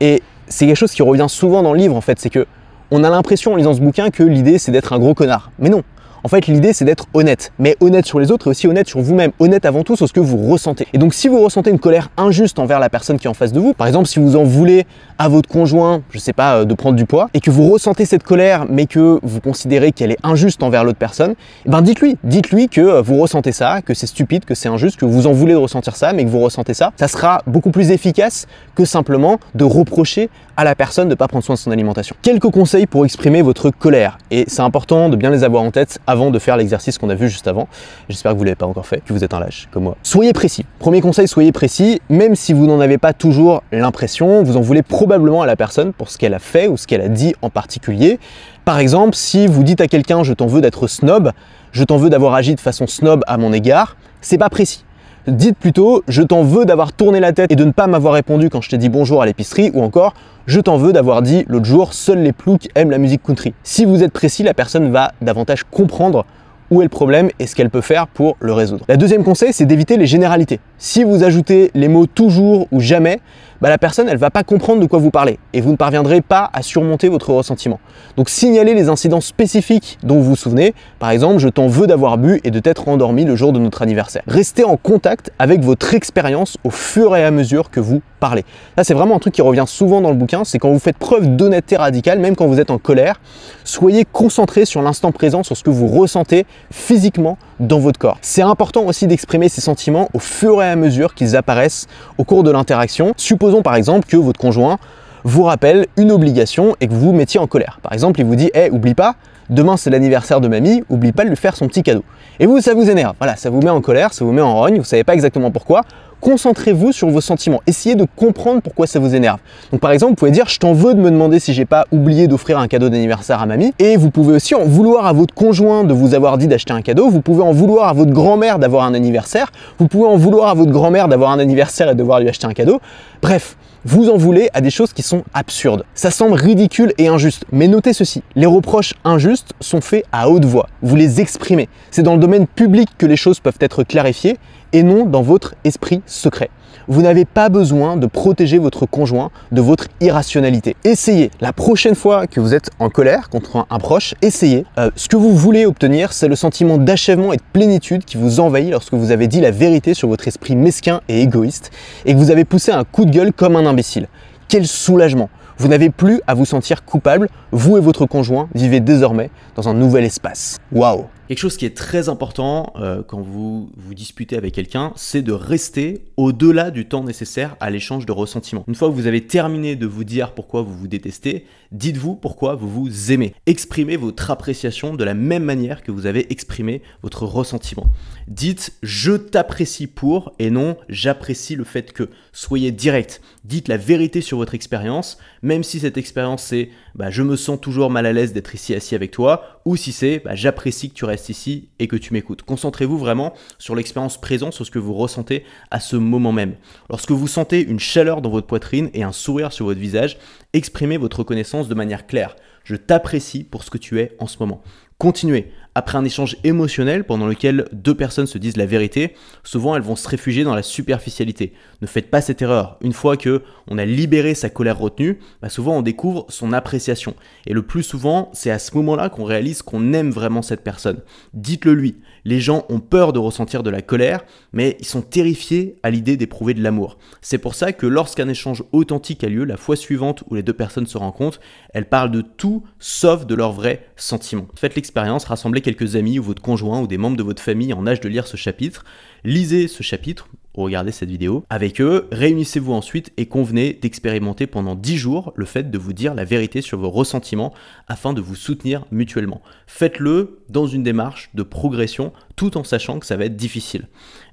[SPEAKER 1] Et c'est quelque chose qui revient souvent dans le livre en fait, c'est que on a l'impression en lisant ce bouquin que l'idée c'est d'être un gros connard. Mais non, en fait, l'idée, c'est d'être honnête, mais honnête sur les autres et aussi honnête sur vous-même, honnête avant tout sur ce que vous ressentez. Et donc, si vous ressentez une colère injuste envers la personne qui est en face de vous, par exemple, si vous en voulez à votre conjoint, je sais pas, euh, de prendre du poids, et que vous ressentez cette colère, mais que vous considérez qu'elle est injuste envers l'autre personne, eh ben dites-lui, dites-lui que euh, vous ressentez ça, que c'est stupide, que c'est injuste, que vous en voulez de ressentir ça, mais que vous ressentez ça. Ça sera beaucoup plus efficace que simplement de reprocher à la personne de ne pas prendre soin de son alimentation. Quelques conseils pour exprimer votre colère, et c'est important de bien les avoir en tête avant de faire l'exercice qu'on a vu juste avant. J'espère que vous ne l'avez pas encore fait, que vous êtes un lâche comme moi. Soyez précis. Premier conseil, soyez précis, même si vous n'en avez pas toujours l'impression, vous en voulez probablement à la personne pour ce qu'elle a fait ou ce qu'elle a dit en particulier. Par exemple, si vous dites à quelqu'un je t'en veux d'être snob, je t'en veux d'avoir agi de façon snob à mon égard, c'est pas précis. Dites plutôt je t'en veux d'avoir tourné la tête et de ne pas m'avoir répondu quand je t'ai dit bonjour à l'épicerie ou encore je t'en veux d'avoir dit l'autre jour seuls les ploucs aiment la musique country. Si vous êtes précis, la personne va davantage comprendre où est le problème et ce qu'elle peut faire pour le résoudre. La deuxième conseil, c'est d'éviter les généralités. Si vous ajoutez les mots toujours ou jamais, bah, la personne, elle ne va pas comprendre de quoi vous parlez et vous ne parviendrez pas à surmonter votre ressentiment. Donc signalez les incidents spécifiques dont vous vous souvenez. Par exemple, je t'en veux d'avoir bu et de t'être endormi le jour de notre anniversaire. Restez en contact avec votre expérience au fur et à mesure que vous parlez. Là, c'est vraiment un truc qui revient souvent dans le bouquin, c'est quand vous faites preuve d'honnêteté radicale, même quand vous êtes en colère, soyez concentré sur l'instant présent, sur ce que vous ressentez physiquement, dans votre corps. C'est important aussi d'exprimer ces sentiments au fur et à mesure qu'ils apparaissent au cours de l'interaction. Supposons par exemple que votre conjoint vous rappelle une obligation et que vous vous mettiez en colère. Par exemple, il vous dit "Eh, oublie pas, demain c'est l'anniversaire de mamie, oublie pas de lui faire son petit cadeau." Et vous ça vous énerve. Voilà, ça vous met en colère, ça vous met en rogne, vous savez pas exactement pourquoi. Concentrez-vous sur vos sentiments. Essayez de comprendre pourquoi ça vous énerve. Donc par exemple, vous pouvez dire je t'en veux de me demander si j'ai pas oublié d'offrir un cadeau d'anniversaire à mamie. Et vous pouvez aussi en vouloir à votre conjoint de vous avoir dit d'acheter un cadeau. Vous pouvez en vouloir à votre grand-mère d'avoir un anniversaire. Vous pouvez en vouloir à votre grand-mère d'avoir un anniversaire et devoir lui acheter un cadeau. Bref, vous en voulez à des choses qui sont absurdes. Ça semble ridicule et injuste, mais notez ceci, les reproches injustes sont faits à haute voix, vous les exprimez. C'est dans le domaine public que les choses peuvent être clarifiées et non dans votre esprit secret. Vous n'avez pas besoin de protéger votre conjoint de votre irrationalité. Essayez, la prochaine fois que vous êtes en colère contre un proche, essayez. Euh, ce que vous voulez obtenir, c'est le sentiment d'achèvement et de plénitude qui vous envahit lorsque vous avez dit la vérité sur votre esprit mesquin et égoïste et que vous avez poussé un coup de gueule comme un imbécile. Quel soulagement Vous n'avez plus à vous sentir coupable, vous et votre conjoint vivez désormais dans un nouvel espace. Waouh Quelque chose qui est très important euh, quand vous vous disputez avec quelqu'un, c'est de rester au-delà du temps nécessaire à l'échange de ressentiments. Une fois que vous avez terminé de vous dire pourquoi vous vous détestez, dites-vous pourquoi vous vous aimez. Exprimez votre appréciation de la même manière que vous avez exprimé votre ressentiment. Dites je t'apprécie pour et non j'apprécie le fait que. Soyez direct. Dites la vérité sur votre expérience, même si cette expérience c'est bah, je me sens toujours mal à l'aise d'être ici assis avec toi, ou si c'est bah, j'apprécie que tu restes ici et que tu m'écoutes. Concentrez-vous vraiment sur l'expérience présente, sur ce que vous ressentez à ce moment même. Lorsque vous sentez une chaleur dans votre poitrine et un sourire sur votre visage, exprimez votre reconnaissance de manière claire. Je t'apprécie pour ce que tu es en ce moment continuer. Après un échange émotionnel pendant lequel deux personnes se disent la vérité, souvent elles vont se réfugier dans la superficialité. Ne faites pas cette erreur. Une fois que on a libéré sa colère retenue, bah, souvent on découvre son appréciation. Et le plus souvent, c'est à ce moment-là qu'on réalise qu'on aime vraiment cette personne. Dites-le lui. Les gens ont peur de ressentir de la colère, mais ils sont terrifiés à l'idée d'éprouver de l'amour. C'est pour ça que lorsqu'un échange authentique a lieu, la fois suivante où les deux personnes se rencontrent, elles parlent de tout sauf de leurs vrais sentiments. Faites l'expérience, rassemblez quelques amis ou votre conjoint ou des membres de votre famille en âge de lire ce chapitre, lisez ce chapitre, ou regardez cette vidéo avec eux, réunissez-vous ensuite et convenez d'expérimenter pendant 10 jours le fait de vous dire la vérité sur vos ressentiments afin de vous soutenir mutuellement. Faites-le dans une démarche de progression tout en sachant que ça va être difficile.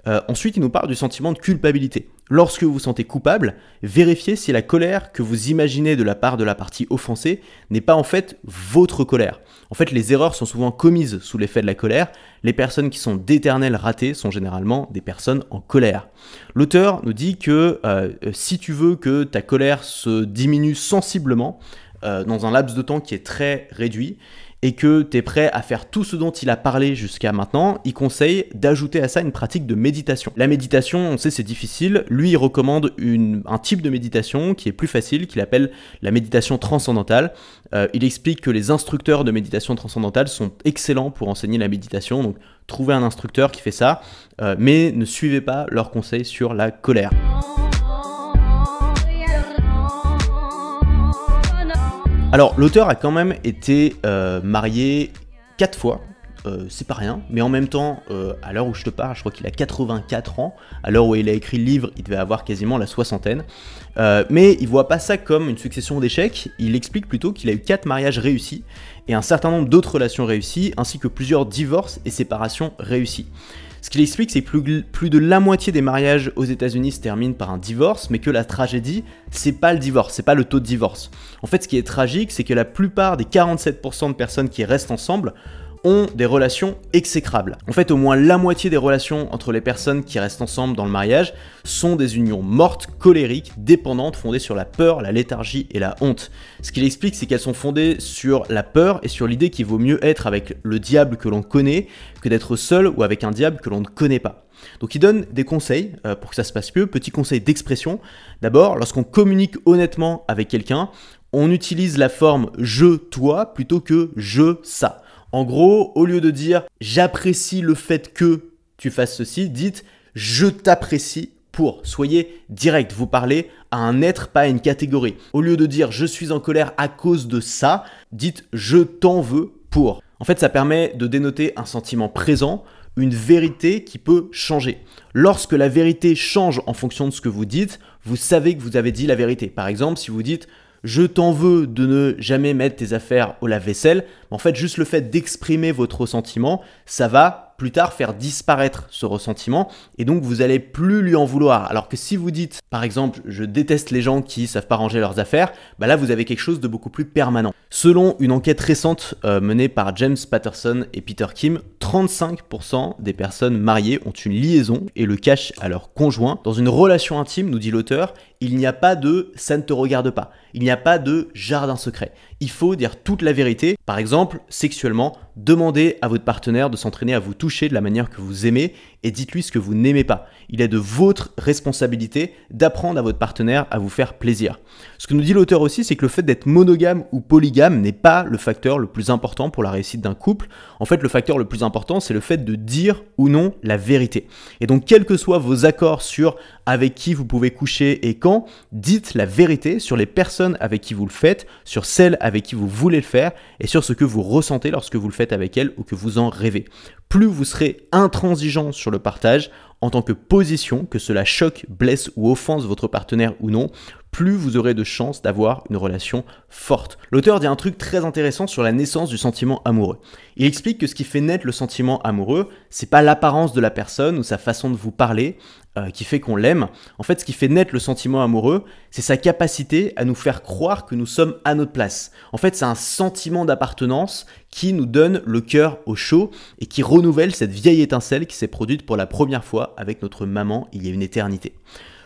[SPEAKER 1] Euh, ensuite, il nous parle du sentiment de culpabilité. Lorsque vous vous sentez coupable, vérifiez si la colère que vous imaginez de la part de la partie offensée n'est pas en fait votre colère. En fait, les erreurs sont souvent commises sous l'effet de la colère. Les personnes qui sont d'éternel ratées sont généralement des personnes en colère. L'auteur nous dit que euh, si tu veux que ta colère se diminue sensiblement, euh, dans un laps de temps qui est très réduit, et que tu es prêt à faire tout ce dont il a parlé jusqu'à maintenant, il conseille d'ajouter à ça une pratique de méditation. La méditation, on sait, c'est difficile. Lui, il recommande un type de méditation qui est plus facile, qu'il appelle la méditation transcendantale. Euh, il explique que les instructeurs de méditation transcendantale sont excellents pour enseigner la méditation, donc trouvez un instructeur qui fait ça, euh, mais ne suivez pas leurs conseils sur la colère. Mm. Alors, l'auteur a quand même été euh, marié 4 fois. Euh, c'est pas rien, mais en même temps, euh, à l'heure où je te parle, je crois qu'il a 84 ans, à l'heure où il a écrit le livre, il devait avoir quasiment la soixantaine, mais il voit pas ça comme une succession d'échecs, il explique plutôt qu'il a eu 4 mariages réussis, et un certain nombre d'autres relations réussies, ainsi que plusieurs divorces et séparations réussies. Ce qu'il explique, c'est que plus, plus de la moitié des mariages aux États-Unis se terminent par un divorce, mais que la tragédie, c'est pas le divorce, c'est pas le taux de divorce. En fait, ce qui est tragique, c'est que la plupart des 47% de personnes qui restent ensemble ont des relations exécrables. En fait, au moins la moitié des relations entre les personnes qui restent ensemble dans le mariage sont des unions mortes, colériques, dépendantes, fondées sur la peur, la léthargie et la honte. Ce qu'il explique, c'est qu'elles sont fondées sur la peur et sur l'idée qu'il vaut mieux être avec le diable que l'on connaît que d'être seul ou avec un diable que l'on ne connaît pas. Donc il donne des conseils euh, pour que ça se passe mieux. Petit conseil d'expression. D'abord, lorsqu'on communique honnêtement avec quelqu'un, on utilise la forme je toi plutôt que je ça. En gros, au lieu de dire j'apprécie le fait que tu fasses ceci, dites je t'apprécie pour. Soyez direct, vous parlez à un être, pas à une catégorie. Au lieu de dire je suis en colère à cause de ça, dites je t'en veux pour. En fait, ça permet de dénoter un sentiment présent, une vérité qui peut changer. Lorsque la vérité change en fonction de ce que vous dites, vous savez que vous avez dit la vérité. Par exemple, si vous dites je t'en veux de ne jamais mettre tes affaires au lave-vaisselle, en fait juste le fait d'exprimer votre ressentiment, ça va plus tard faire disparaître ce ressentiment et donc vous allez plus lui en vouloir. Alors que si vous dites par exemple je déteste les gens qui savent pas ranger leurs affaires, bah là vous avez quelque chose de beaucoup plus permanent. Selon une enquête récente euh, menée par James Patterson et Peter Kim, 35% des personnes mariées ont une liaison et le cachent à leur conjoint dans une relation intime, nous dit l'auteur, il n'y a pas de ça ne te regarde pas. Il n'y a pas de jardin secret. Il faut dire toute la vérité. Par exemple, sexuellement, demandez à votre partenaire de s'entraîner à vous toucher de la manière que vous aimez et dites-lui ce que vous n'aimez pas. Il est de votre responsabilité d'apprendre à votre partenaire à vous faire plaisir. Ce que nous dit l'auteur aussi, c'est que le fait d'être monogame ou polygame n'est pas le facteur le plus important pour la réussite d'un couple. En fait, le facteur le plus important, c'est le fait de dire ou non la vérité. Et donc, quels que soient vos accords sur avec qui vous pouvez coucher et quand, dites la vérité sur les personnes avec qui vous le faites, sur celles avec qui vous voulez le faire et sur ce que vous ressentez lorsque vous le faites avec elles ou que vous en rêvez plus vous serez intransigeant sur le partage en tant que position, que cela choque, blesse ou offense votre partenaire ou non, plus vous aurez de chances d'avoir une relation forte. L'auteur dit un truc très intéressant sur la naissance du sentiment amoureux. Il explique que ce qui fait naître le sentiment amoureux, c'est pas l'apparence de la personne ou sa façon de vous parler, euh, qui fait qu'on l'aime, en fait, ce qui fait naître le sentiment amoureux, c'est sa capacité à nous faire croire que nous sommes à notre place. En fait, c'est un sentiment d'appartenance qui nous donne le cœur au chaud et qui renouvelle cette vieille étincelle qui s'est produite pour la première fois avec notre maman il y a une éternité.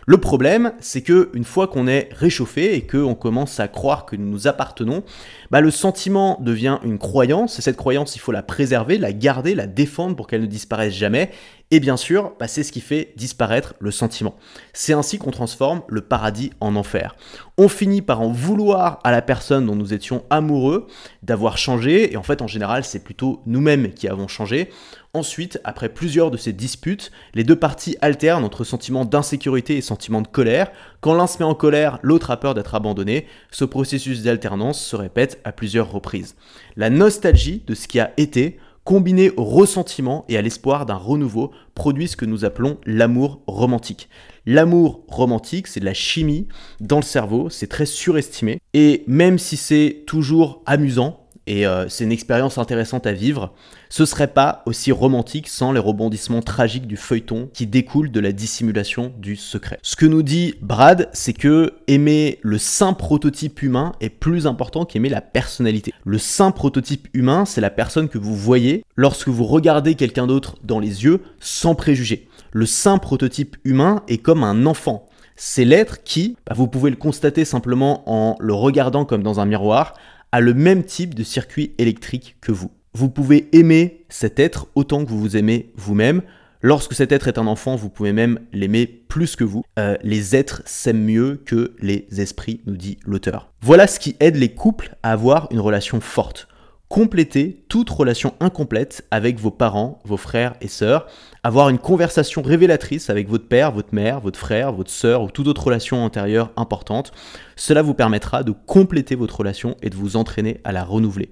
[SPEAKER 1] Le problème, c'est que une fois qu'on est réchauffé et qu'on commence à croire que nous nous appartenons, bah, le sentiment devient une croyance. Et cette croyance, il faut la préserver, la garder, la défendre pour qu'elle ne disparaisse jamais. Et bien sûr, bah, c'est ce qui fait disparaître le sentiment. C'est ainsi qu'on transforme le paradis en enfer. On finit par en vouloir à la personne dont nous étions amoureux d'avoir changé, et en fait en général c'est plutôt nous-mêmes qui avons changé. Ensuite, après plusieurs de ces disputes, les deux parties alternent entre sentiment d'insécurité et sentiment de colère. Quand l'un se met en colère, l'autre a peur d'être abandonné. Ce processus d'alternance se répète à plusieurs reprises. La nostalgie de ce qui a été combiné au ressentiment et à l'espoir d'un renouveau, produit ce que nous appelons l'amour romantique. L'amour romantique, c'est de la chimie dans le cerveau, c'est très surestimé, et même si c'est toujours amusant, et euh, c'est une expérience intéressante à vivre. Ce serait pas aussi romantique sans les rebondissements tragiques du feuilleton qui découlent de la dissimulation du secret. Ce que nous dit Brad, c'est que aimer le saint prototype humain est plus important qu'aimer la personnalité. Le saint prototype humain, c'est la personne que vous voyez lorsque vous regardez quelqu'un d'autre dans les yeux sans préjugés. Le saint prototype humain est comme un enfant. C'est l'être qui, bah, vous pouvez le constater simplement en le regardant comme dans un miroir, a le même type de circuit électrique que vous. Vous pouvez aimer cet être autant que vous vous aimez vous-même. Lorsque cet être est un enfant, vous pouvez même l'aimer plus que vous. Euh, les êtres s'aiment mieux que les esprits, nous dit l'auteur. Voilà ce qui aide les couples à avoir une relation forte compléter toute relation incomplète avec vos parents, vos frères et sœurs, avoir une conversation révélatrice avec votre père, votre mère, votre frère, votre sœur ou toute autre relation antérieure importante. Cela vous permettra de compléter votre relation et de vous entraîner à la renouveler.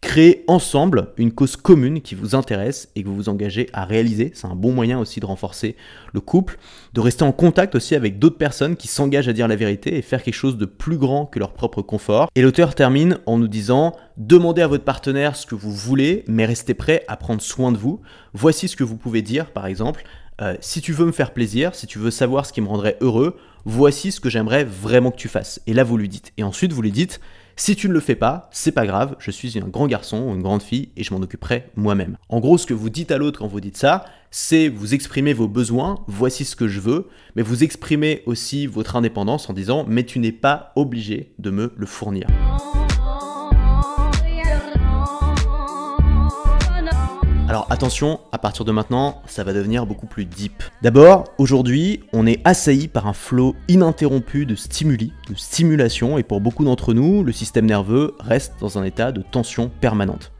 [SPEAKER 1] Créer ensemble une cause commune qui vous intéresse et que vous vous engagez à réaliser. C'est un bon moyen aussi de renforcer le couple, de rester en contact aussi avec d'autres personnes qui s'engagent à dire la vérité et faire quelque chose de plus grand que leur propre confort. Et l'auteur termine en nous disant Demandez à votre partenaire ce que vous voulez, mais restez prêt à prendre soin de vous. Voici ce que vous pouvez dire, par exemple. Euh, si tu veux me faire plaisir, si tu veux savoir ce qui me rendrait heureux, voici ce que j'aimerais vraiment que tu fasses. Et là, vous lui dites. Et ensuite, vous lui dites, si tu ne le fais pas, c'est pas grave, je suis un grand garçon ou une grande fille et je m'en occuperai moi-même. En gros, ce que vous dites à l'autre quand vous dites ça, c'est vous exprimez vos besoins, voici ce que je veux, mais vous exprimez aussi votre indépendance en disant mais tu n'es pas obligé de me le fournir. Alors attention, à partir de maintenant, ça va devenir beaucoup plus deep. D'abord, aujourd'hui, on est assailli par un flot ininterrompu de stimuli, de stimulation, et pour beaucoup d'entre nous, le système nerveux reste dans un état de tension permanente.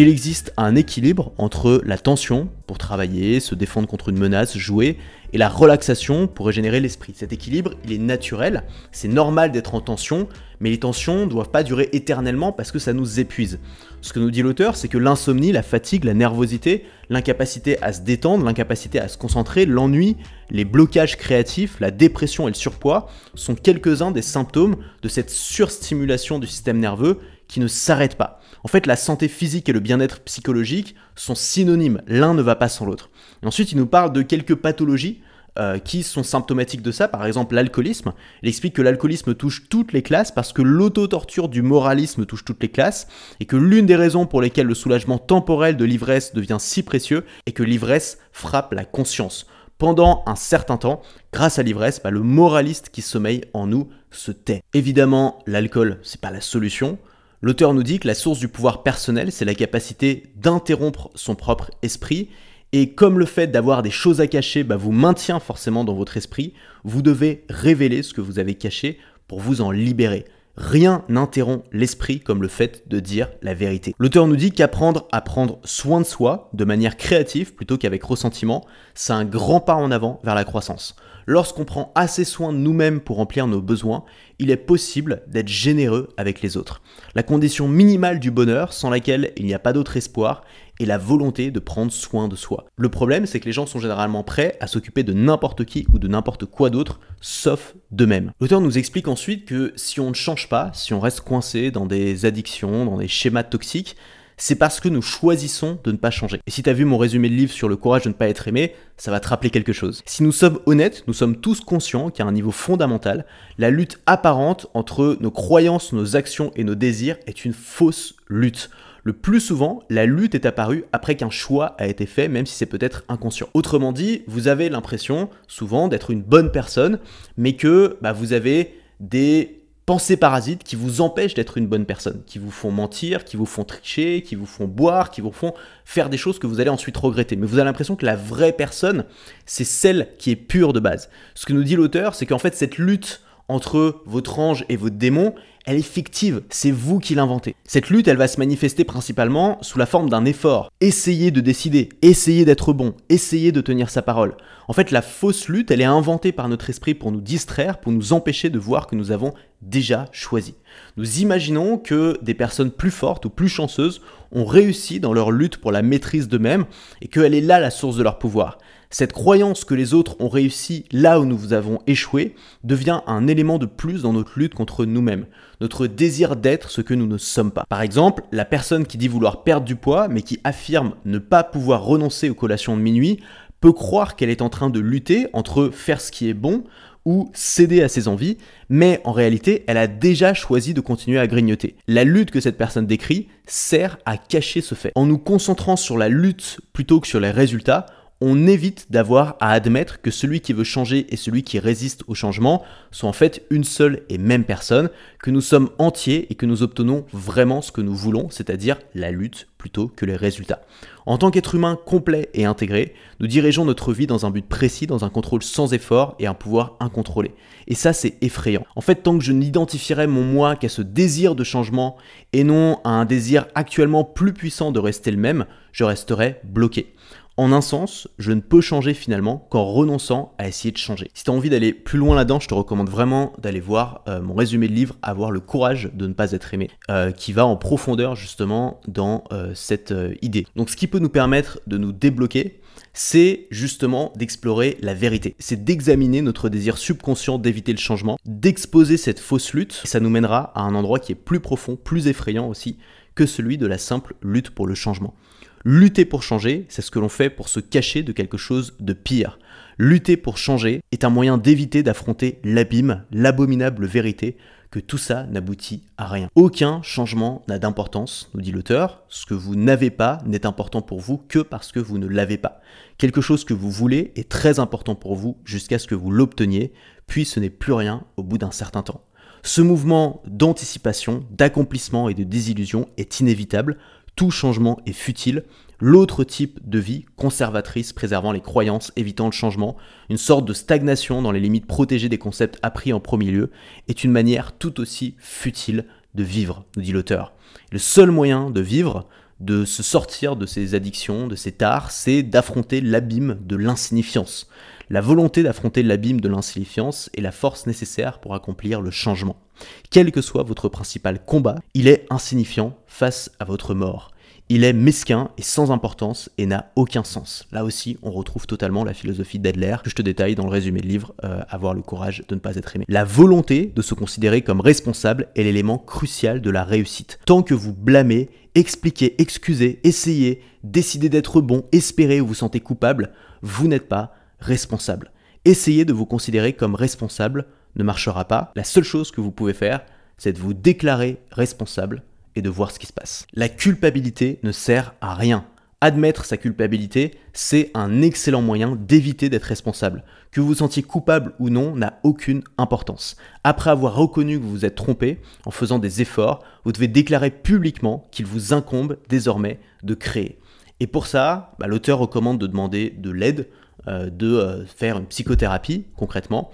[SPEAKER 1] Il existe un équilibre entre la tension pour travailler, se défendre contre une menace, jouer, et la relaxation pour régénérer l'esprit. Cet équilibre, il est naturel, c'est normal d'être en tension, mais les tensions ne doivent pas durer éternellement parce que ça nous épuise. Ce que nous dit l'auteur, c'est que l'insomnie, la fatigue, la nervosité, l'incapacité à se détendre, l'incapacité à se concentrer, l'ennui, les blocages créatifs, la dépression et le surpoids sont quelques-uns des symptômes de cette surstimulation du système nerveux qui ne s'arrête pas. En fait, la santé physique et le bien-être psychologique sont synonymes, l'un ne va pas sans l'autre. ensuite, il nous parle de quelques pathologies euh, qui sont symptomatiques de ça, par exemple l'alcoolisme. Il explique que l'alcoolisme touche toutes les classes parce que l'autotorture du moralisme touche toutes les classes et que l'une des raisons pour lesquelles le soulagement temporel de l'ivresse devient si précieux est que l'ivresse frappe la conscience. Pendant un certain temps, grâce à l'ivresse, bah, le moraliste qui sommeille en nous se tait. Évidemment, l'alcool, c'est pas la solution. L'auteur nous dit que la source du pouvoir personnel, c'est la capacité d'interrompre son propre esprit, et comme le fait d'avoir des choses à cacher bah, vous maintient forcément dans votre esprit, vous devez révéler ce que vous avez caché pour vous en libérer. Rien n'interrompt l'esprit comme le fait de dire la vérité. L'auteur nous dit qu'apprendre à prendre soin de soi de manière créative plutôt qu'avec ressentiment, c'est un grand pas en avant vers la croissance. Lorsqu'on prend assez soin de nous-mêmes pour remplir nos besoins, il est possible d'être généreux avec les autres. La condition minimale du bonheur sans laquelle il n'y a pas d'autre espoir est la volonté de prendre soin de soi. Le problème, c'est que les gens sont généralement prêts à s'occuper de n'importe qui ou de n'importe quoi d'autre, sauf d'eux-mêmes. L'auteur nous explique ensuite que si on ne change pas, si on reste coincé dans des addictions, dans des schémas toxiques, c'est parce que nous choisissons de ne pas changer. Et si as vu mon résumé de livre sur le courage de ne pas être aimé, ça va te rappeler quelque chose. Si nous sommes honnêtes, nous sommes tous conscients qu'à un niveau fondamental, la lutte apparente entre nos croyances, nos actions et nos désirs est une fausse lutte. Le plus souvent, la lutte est apparue après qu'un choix a été fait, même si c'est peut-être inconscient. Autrement dit, vous avez l'impression souvent d'être une bonne personne, mais que bah, vous avez des pensées parasites qui vous empêchent d'être une bonne personne, qui vous font mentir, qui vous font tricher, qui vous font boire, qui vous font faire des choses que vous allez ensuite regretter. Mais vous avez l'impression que la vraie personne, c'est celle qui est pure de base. Ce que nous dit l'auteur, c'est qu'en fait cette lutte entre votre ange et votre démon, elle est fictive, c'est vous qui l'inventez. Cette lutte, elle va se manifester principalement sous la forme d'un effort. Essayez de décider, essayez d'être bon, essayez de tenir sa parole. En fait, la fausse lutte, elle est inventée par notre esprit pour nous distraire, pour nous empêcher de voir que nous avons déjà choisi. Nous imaginons que des personnes plus fortes ou plus chanceuses ont réussi dans leur lutte pour la maîtrise d'eux-mêmes et qu'elle est là la source de leur pouvoir. Cette croyance que les autres ont réussi là où nous avons échoué devient un élément de plus dans notre lutte contre nous-mêmes, notre désir d'être ce que nous ne sommes pas. Par exemple, la personne qui dit vouloir perdre du poids mais qui affirme ne pas pouvoir renoncer aux collations de minuit peut croire qu'elle est en train de lutter entre faire ce qui est bon ou céder à ses envies, mais en réalité, elle a déjà choisi de continuer à grignoter. La lutte que cette personne décrit sert à cacher ce fait. En nous concentrant sur la lutte plutôt que sur les résultats, on évite d'avoir à admettre que celui qui veut changer et celui qui résiste au changement sont en fait une seule et même personne, que nous sommes entiers et que nous obtenons vraiment ce que nous voulons, c'est-à-dire la lutte plutôt que les résultats. En tant qu'être humain complet et intégré, nous dirigeons notre vie dans un but précis, dans un contrôle sans effort et un pouvoir incontrôlé. Et ça, c'est effrayant. En fait, tant que je n'identifierai mon moi qu'à ce désir de changement et non à un désir actuellement plus puissant de rester le même, je resterai bloqué. En un sens, je ne peux changer finalement qu'en renonçant à essayer de changer. Si tu as envie d'aller plus loin là-dedans, je te recommande vraiment d'aller voir euh, mon résumé de livre Avoir le courage de ne pas être aimé, euh, qui va en profondeur justement dans euh, cette idée. Donc ce qui peut nous permettre de nous débloquer, c'est justement d'explorer la vérité. C'est d'examiner notre désir subconscient d'éviter le changement, d'exposer cette fausse lutte. Ça nous mènera à un endroit qui est plus profond, plus effrayant aussi que celui de la simple lutte pour le changement. Lutter pour changer, c'est ce que l'on fait pour se cacher de quelque chose de pire. Lutter pour changer est un moyen d'éviter d'affronter l'abîme, l'abominable vérité que tout ça n'aboutit à rien. Aucun changement n'a d'importance, nous dit l'auteur. Ce que vous n'avez pas n'est important pour vous que parce que vous ne l'avez pas. Quelque chose que vous voulez est très important pour vous jusqu'à ce que vous l'obteniez, puis ce n'est plus rien au bout d'un certain temps. Ce mouvement d'anticipation, d'accomplissement et de désillusion est inévitable. Tout changement est futile. L'autre type de vie, conservatrice, préservant les croyances, évitant le changement, une sorte de stagnation dans les limites protégées des concepts appris en premier lieu, est une manière tout aussi futile de vivre, nous dit l'auteur. Le seul moyen de vivre, de se sortir de ces addictions, de ces tares, c'est d'affronter l'abîme de l'insignifiance. La volonté d'affronter l'abîme de l'insignifiance est la force nécessaire pour accomplir le changement. Quel que soit votre principal combat, il est insignifiant face à votre mort. Il est mesquin et sans importance et n'a aucun sens. Là aussi, on retrouve totalement la philosophie d'Adler que je te détaille dans le résumé de livre euh, Avoir le courage de ne pas être aimé. La volonté de se considérer comme responsable est l'élément crucial de la réussite. Tant que vous blâmez, expliquez, excusez, essayez, décidez d'être bon, espérez ou vous sentez coupable, vous n'êtes pas responsable. Essayez de vous considérer comme responsable ne marchera pas, la seule chose que vous pouvez faire, c'est de vous déclarer responsable et de voir ce qui se passe. La culpabilité ne sert à rien. Admettre sa culpabilité, c'est un excellent moyen d'éviter d'être responsable. Que vous vous sentiez coupable ou non n'a aucune importance. Après avoir reconnu que vous vous êtes trompé en faisant des efforts, vous devez déclarer publiquement qu'il vous incombe désormais de créer. Et pour ça, bah, l'auteur recommande de demander de l'aide, euh, de euh, faire une psychothérapie concrètement,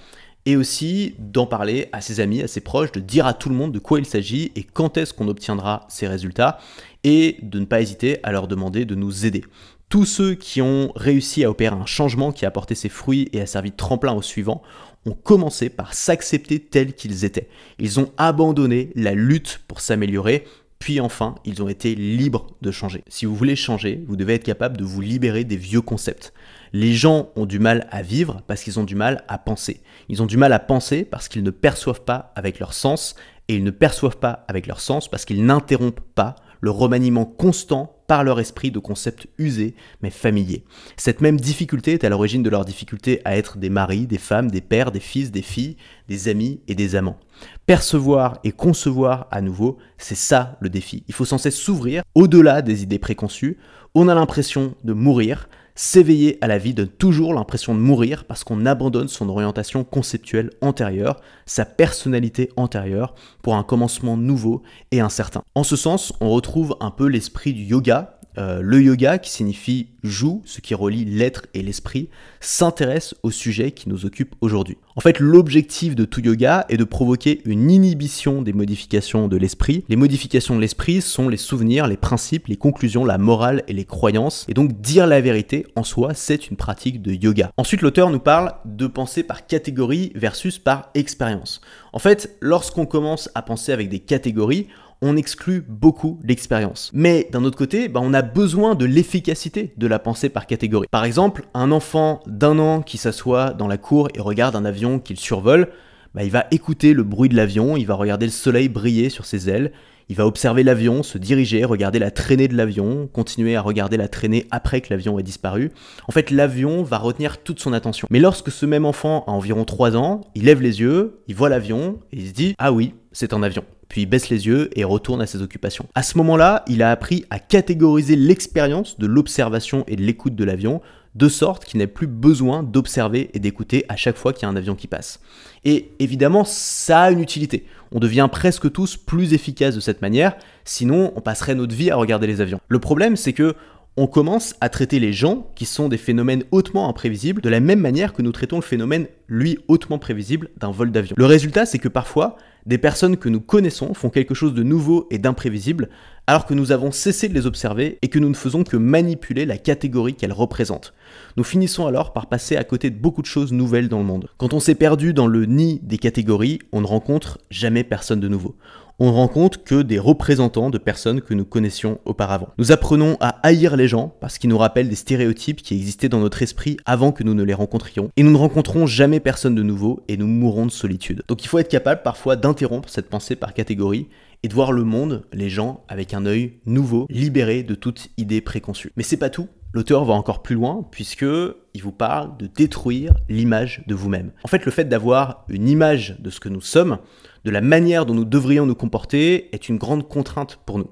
[SPEAKER 1] et aussi d'en parler à ses amis, à ses proches, de dire à tout le monde de quoi il s'agit et quand est-ce qu'on obtiendra ces résultats, et de ne pas hésiter à leur demander de nous aider. Tous ceux qui ont réussi à opérer un changement qui a apporté ses fruits et a servi de tremplin au suivant ont commencé par s'accepter tels qu'ils étaient. Ils ont abandonné la lutte pour s'améliorer, puis enfin, ils ont été libres de changer. Si vous voulez changer, vous devez être capable de vous libérer des vieux concepts les gens ont du mal à vivre parce qu'ils ont du mal à penser. Ils ont du mal à penser parce qu'ils ne perçoivent pas avec leur sens et ils ne perçoivent pas avec leur sens parce qu'ils n'interrompent pas le remaniement constant par leur esprit de concepts usés mais familiers. Cette même difficulté est à l'origine de leur difficulté à être des maris, des femmes, des pères, des fils, des filles, des amis et des amants. Percevoir et concevoir à nouveau, c'est ça le défi. Il faut sans cesse s'ouvrir au-delà des idées préconçues. On a l'impression de mourir, S'éveiller à la vie donne toujours l'impression de mourir parce qu'on abandonne son orientation conceptuelle antérieure, sa personnalité antérieure, pour un commencement nouveau et incertain. En ce sens, on retrouve un peu l'esprit du yoga euh, le yoga, qui signifie joue, ce qui relie l'être et l'esprit, s'intéresse au sujet qui nous occupe aujourd'hui. En fait, l'objectif de tout yoga est de provoquer une inhibition des modifications de l'esprit. Les modifications de l'esprit sont les souvenirs, les principes, les conclusions, la morale et les croyances. Et donc dire la vérité en soi, c'est une pratique de yoga. Ensuite, l'auteur nous parle de penser par catégorie versus par expérience. En fait, lorsqu'on commence à penser avec des catégories, on exclut beaucoup l'expérience. Mais d'un autre côté, bah, on a besoin de l'efficacité de la pensée par catégorie. Par exemple, un enfant d'un an qui s'assoit dans la cour et regarde un avion qu'il survole, bah, il va écouter le bruit de l'avion, il va regarder le soleil briller sur ses ailes, il va observer l'avion, se diriger, regarder la traînée de l'avion, continuer à regarder la traînée après que l'avion ait disparu. En fait, l'avion va retenir toute son attention. Mais lorsque ce même enfant a environ 3 ans, il lève les yeux, il voit l'avion et il se dit Ah oui, c'est un avion puis baisse les yeux et retourne à ses occupations. À ce moment-là, il a appris à catégoriser l'expérience de l'observation et de l'écoute de l'avion de sorte qu'il n'ait plus besoin d'observer et d'écouter à chaque fois qu'il y a un avion qui passe. Et évidemment, ça a une utilité. On devient presque tous plus efficaces de cette manière, sinon on passerait notre vie à regarder les avions. Le problème, c'est que on commence à traiter les gens, qui sont des phénomènes hautement imprévisibles, de la même manière que nous traitons le phénomène, lui, hautement prévisible d'un vol d'avion. Le résultat, c'est que parfois, des personnes que nous connaissons font quelque chose de nouveau et d'imprévisible, alors que nous avons cessé de les observer et que nous ne faisons que manipuler la catégorie qu'elles représentent. Nous finissons alors par passer à côté de beaucoup de choses nouvelles dans le monde. Quand on s'est perdu dans le nid des catégories, on ne rencontre jamais personne de nouveau on ne rencontre que des représentants de personnes que nous connaissions auparavant. Nous apprenons à haïr les gens parce qu'ils nous rappellent des stéréotypes qui existaient dans notre esprit avant que nous ne les rencontrions, et nous ne rencontrons jamais personne de nouveau et nous mourrons de solitude. Donc il faut être capable parfois d'interrompre cette pensée par catégorie et de voir le monde, les gens, avec un œil nouveau, libéré de toute idée préconçue. Mais c'est pas tout, l'auteur va encore plus loin puisque il vous parle de détruire l'image de vous-même. En fait, le fait d'avoir une image de ce que nous sommes de la manière dont nous devrions nous comporter est une grande contrainte pour nous.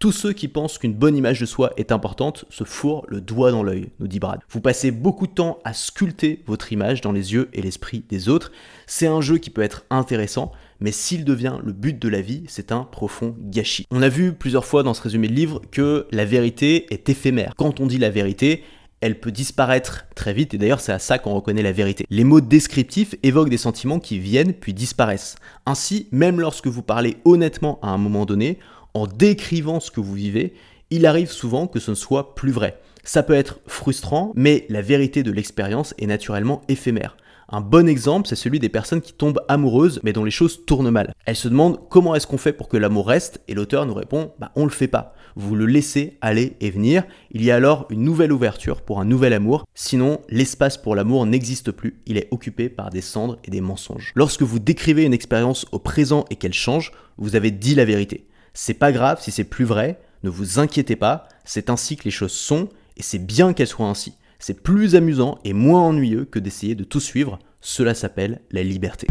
[SPEAKER 1] Tous ceux qui pensent qu'une bonne image de soi est importante se fourrent le doigt dans l'œil, nous dit Brad. Vous passez beaucoup de temps à sculpter votre image dans les yeux et l'esprit des autres. C'est un jeu qui peut être intéressant, mais s'il devient le but de la vie, c'est un profond gâchis. On a vu plusieurs fois dans ce résumé de livre que la vérité est éphémère. Quand on dit la vérité, elle peut disparaître très vite, et d'ailleurs c'est à ça qu'on reconnaît la vérité. Les mots descriptifs évoquent des sentiments qui viennent puis disparaissent. Ainsi, même lorsque vous parlez honnêtement à un moment donné, en décrivant ce que vous vivez, il arrive souvent que ce ne soit plus vrai. Ça peut être frustrant, mais la vérité de l'expérience est naturellement éphémère. Un bon exemple, c'est celui des personnes qui tombent amoureuses mais dont les choses tournent mal. Elles se demandent comment est-ce qu'on fait pour que l'amour reste et l'auteur nous répond bah, on le fait pas. Vous le laissez aller et venir. Il y a alors une nouvelle ouverture pour un nouvel amour. Sinon, l'espace pour l'amour n'existe plus. Il est occupé par des cendres et des mensonges. Lorsque vous décrivez une expérience au présent et qu'elle change, vous avez dit la vérité. C'est pas grave si c'est plus vrai. Ne vous inquiétez pas. C'est ainsi que les choses sont et c'est bien qu'elles soient ainsi. C'est plus amusant et moins ennuyeux que d'essayer de tout suivre. Cela s'appelle la liberté.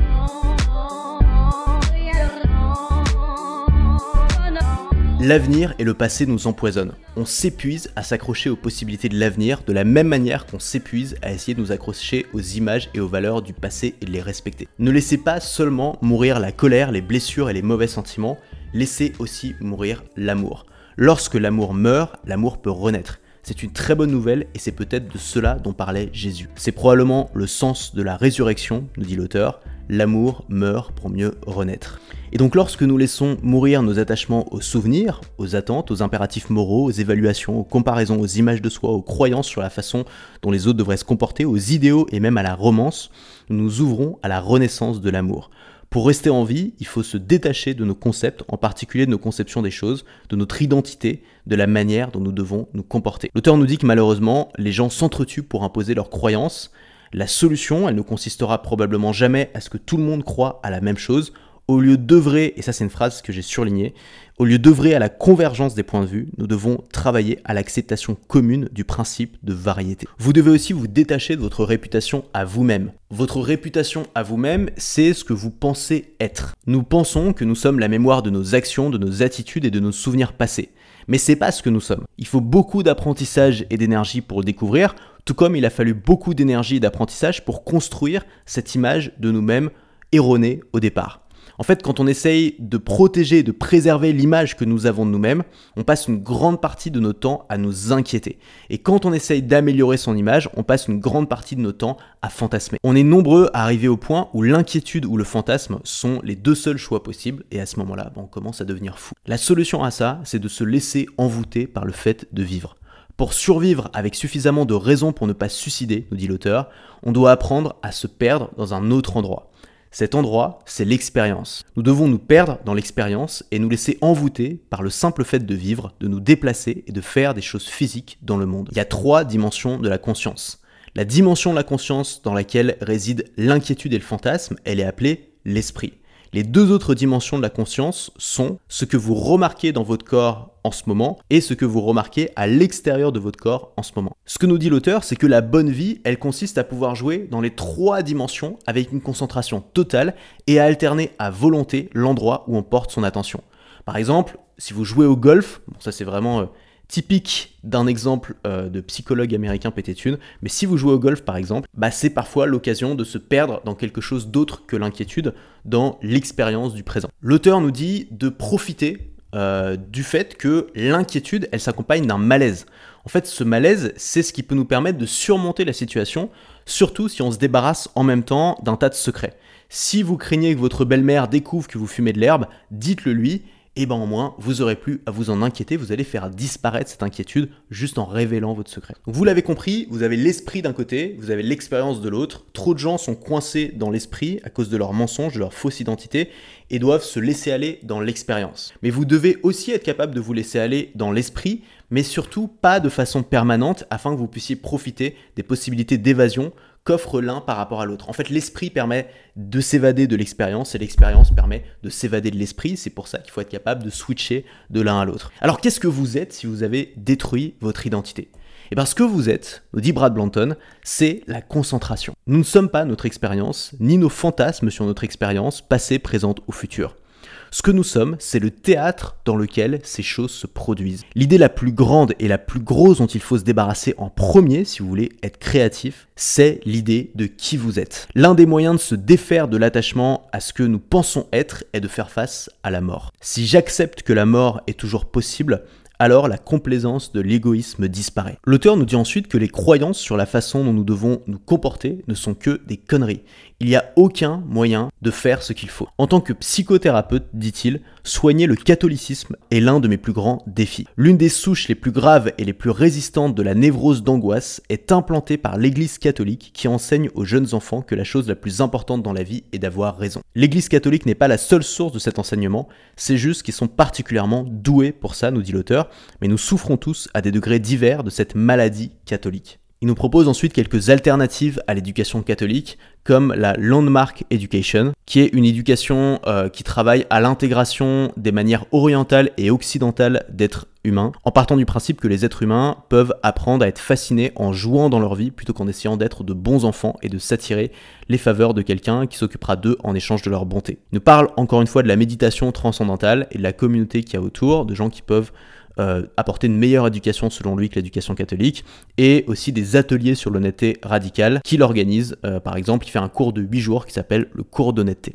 [SPEAKER 1] L'avenir et le passé nous empoisonnent. On s'épuise à s'accrocher aux possibilités de l'avenir de la même manière qu'on s'épuise à essayer de nous accrocher aux images et aux valeurs du passé et de les respecter. Ne laissez pas seulement mourir la colère, les blessures et les mauvais sentiments, laissez aussi mourir l'amour. Lorsque l'amour meurt, l'amour peut renaître c'est une très bonne nouvelle et c'est peut-être de cela dont parlait Jésus. C'est probablement le sens de la résurrection, nous dit l'auteur, l'amour meurt pour mieux renaître. Et donc lorsque nous laissons mourir nos attachements aux souvenirs, aux attentes, aux impératifs moraux, aux évaluations, aux comparaisons, aux images de soi, aux croyances sur la façon dont les autres devraient se comporter, aux idéaux et même à la romance, nous nous ouvrons à la renaissance de l'amour. Pour rester en vie, il faut se détacher de nos concepts, en particulier de nos conceptions des choses, de notre identité, de la manière dont nous devons nous comporter. L'auteur nous dit que malheureusement, les gens s'entretuent pour imposer leurs croyances. La solution, elle ne consistera probablement jamais à ce que tout le monde croit à la même chose. Au lieu d'œuvrer, et ça c'est une phrase que j'ai surlignée, au lieu d'œuvrer à la convergence des points de vue, nous devons travailler à l'acceptation commune du principe de variété. Vous devez aussi vous détacher de votre réputation à vous-même. Votre réputation à vous-même, c'est ce que vous pensez être. Nous pensons que nous sommes la mémoire de nos actions, de nos attitudes et de nos souvenirs passés. Mais c'est pas ce que nous sommes. Il faut beaucoup d'apprentissage et d'énergie pour le découvrir, tout comme il a fallu beaucoup d'énergie et d'apprentissage pour construire cette image de nous-mêmes erronée au départ. En fait, quand on essaye de protéger de préserver l'image que nous avons de nous-mêmes, on passe une grande partie de nos temps à nous inquiéter. Et quand on essaye d'améliorer son image, on passe une grande partie de nos temps à fantasmer. On est nombreux à arriver au point où l'inquiétude ou le fantasme sont les deux seuls choix possibles, et à ce moment-là, ben, on commence à devenir fou. La solution à ça, c'est de se laisser envoûter par le fait de vivre. Pour survivre avec suffisamment de raisons pour ne pas suicider, nous dit l'auteur, on doit apprendre à se perdre dans un autre endroit. Cet endroit, c'est l'expérience. Nous devons nous perdre dans l'expérience et nous laisser envoûter par le simple fait de vivre, de nous déplacer et de faire des choses physiques dans le monde. Il y a trois dimensions de la conscience. La dimension de la conscience dans laquelle réside l'inquiétude et le fantasme, elle est appelée l'esprit. Les deux autres dimensions de la conscience sont ce que vous remarquez dans votre corps en ce moment et ce que vous remarquez à l'extérieur de votre corps en ce moment. Ce que nous dit l'auteur, c'est que la bonne vie, elle consiste à pouvoir jouer dans les trois dimensions avec une concentration totale et à alterner à volonté l'endroit où on porte son attention. Par exemple, si vous jouez au golf, ça c'est vraiment euh, typique d'un exemple euh, de psychologue américain pété thune, mais si vous jouez au golf par exemple, bah, c'est parfois l'occasion de se perdre dans quelque chose d'autre que l'inquiétude, dans l'expérience du présent. L'auteur nous dit de profiter euh, du fait que l'inquiétude, elle s'accompagne d'un malaise. En fait, ce malaise, c'est ce qui peut nous permettre de surmonter la situation, surtout si on se débarrasse en même temps d'un tas de secrets. Si vous craignez que votre belle-mère découvre que vous fumez de l'herbe, dites-le lui et eh ben au moins vous aurez plus à vous en inquiéter, vous allez faire disparaître cette inquiétude juste en révélant votre secret. vous l'avez compris, vous avez l'esprit d'un côté, vous avez l'expérience de l'autre. Trop de gens sont coincés dans l'esprit à cause de leurs mensonges, de leur fausse identité et doivent se laisser aller dans l'expérience. Mais vous devez aussi être capable de vous laisser aller dans l'esprit, mais surtout pas de façon permanente afin que vous puissiez profiter des possibilités d'évasion qu'offre l'un par rapport à l'autre. En fait, l'esprit permet de s'évader de l'expérience et l'expérience permet de s'évader de l'esprit. C'est pour ça qu'il faut être capable de switcher de l'un à l'autre. Alors, qu'est-ce que vous êtes si vous avez détruit votre identité et eh bien, ce que vous êtes, nous dit Brad Blanton, c'est la concentration. Nous ne sommes pas notre expérience, ni nos fantasmes sur notre expérience, passée, présente ou future. Ce que nous sommes, c'est le théâtre dans lequel ces choses se produisent. L'idée la plus grande et la plus grosse dont il faut se débarrasser en premier, si vous voulez être créatif, c'est l'idée de qui vous êtes. L'un des moyens de se défaire de l'attachement à ce que nous pensons être est de faire face à la mort. Si j'accepte que la mort est toujours possible, alors la complaisance de l'égoïsme disparaît. L'auteur nous dit ensuite que les croyances sur la façon dont nous devons nous comporter ne sont que des conneries. Il n'y a aucun moyen de faire ce qu'il faut. En tant que psychothérapeute, dit-il, soigner le catholicisme est l'un de mes plus grands défis. L'une des souches les plus graves et les plus résistantes de la névrose d'angoisse est implantée par l'Église catholique qui enseigne aux jeunes enfants que la chose la plus importante dans la vie est d'avoir raison. L'Église catholique n'est pas la seule source de cet enseignement, c'est juste qu'ils sont particulièrement doués pour ça, nous dit l'auteur, mais nous souffrons tous à des degrés divers de cette maladie catholique. Il nous propose ensuite quelques alternatives à l'éducation catholique, comme la Landmark Education, qui est une éducation euh, qui travaille à l'intégration des manières orientales et occidentales d'être humains, en partant du principe que les êtres humains peuvent apprendre à être fascinés en jouant dans leur vie plutôt qu'en essayant d'être de bons enfants et de s'attirer les faveurs de quelqu'un qui s'occupera d'eux en échange de leur bonté. Il nous parle encore une fois de la méditation transcendantale et de la communauté qu'il y a autour, de gens qui peuvent euh, apporter une meilleure éducation selon lui que l'éducation catholique, et aussi des ateliers sur l'honnêteté radicale qu'il organise. Euh, par exemple, il fait un cours de 8 jours qui s'appelle le cours d'honnêteté.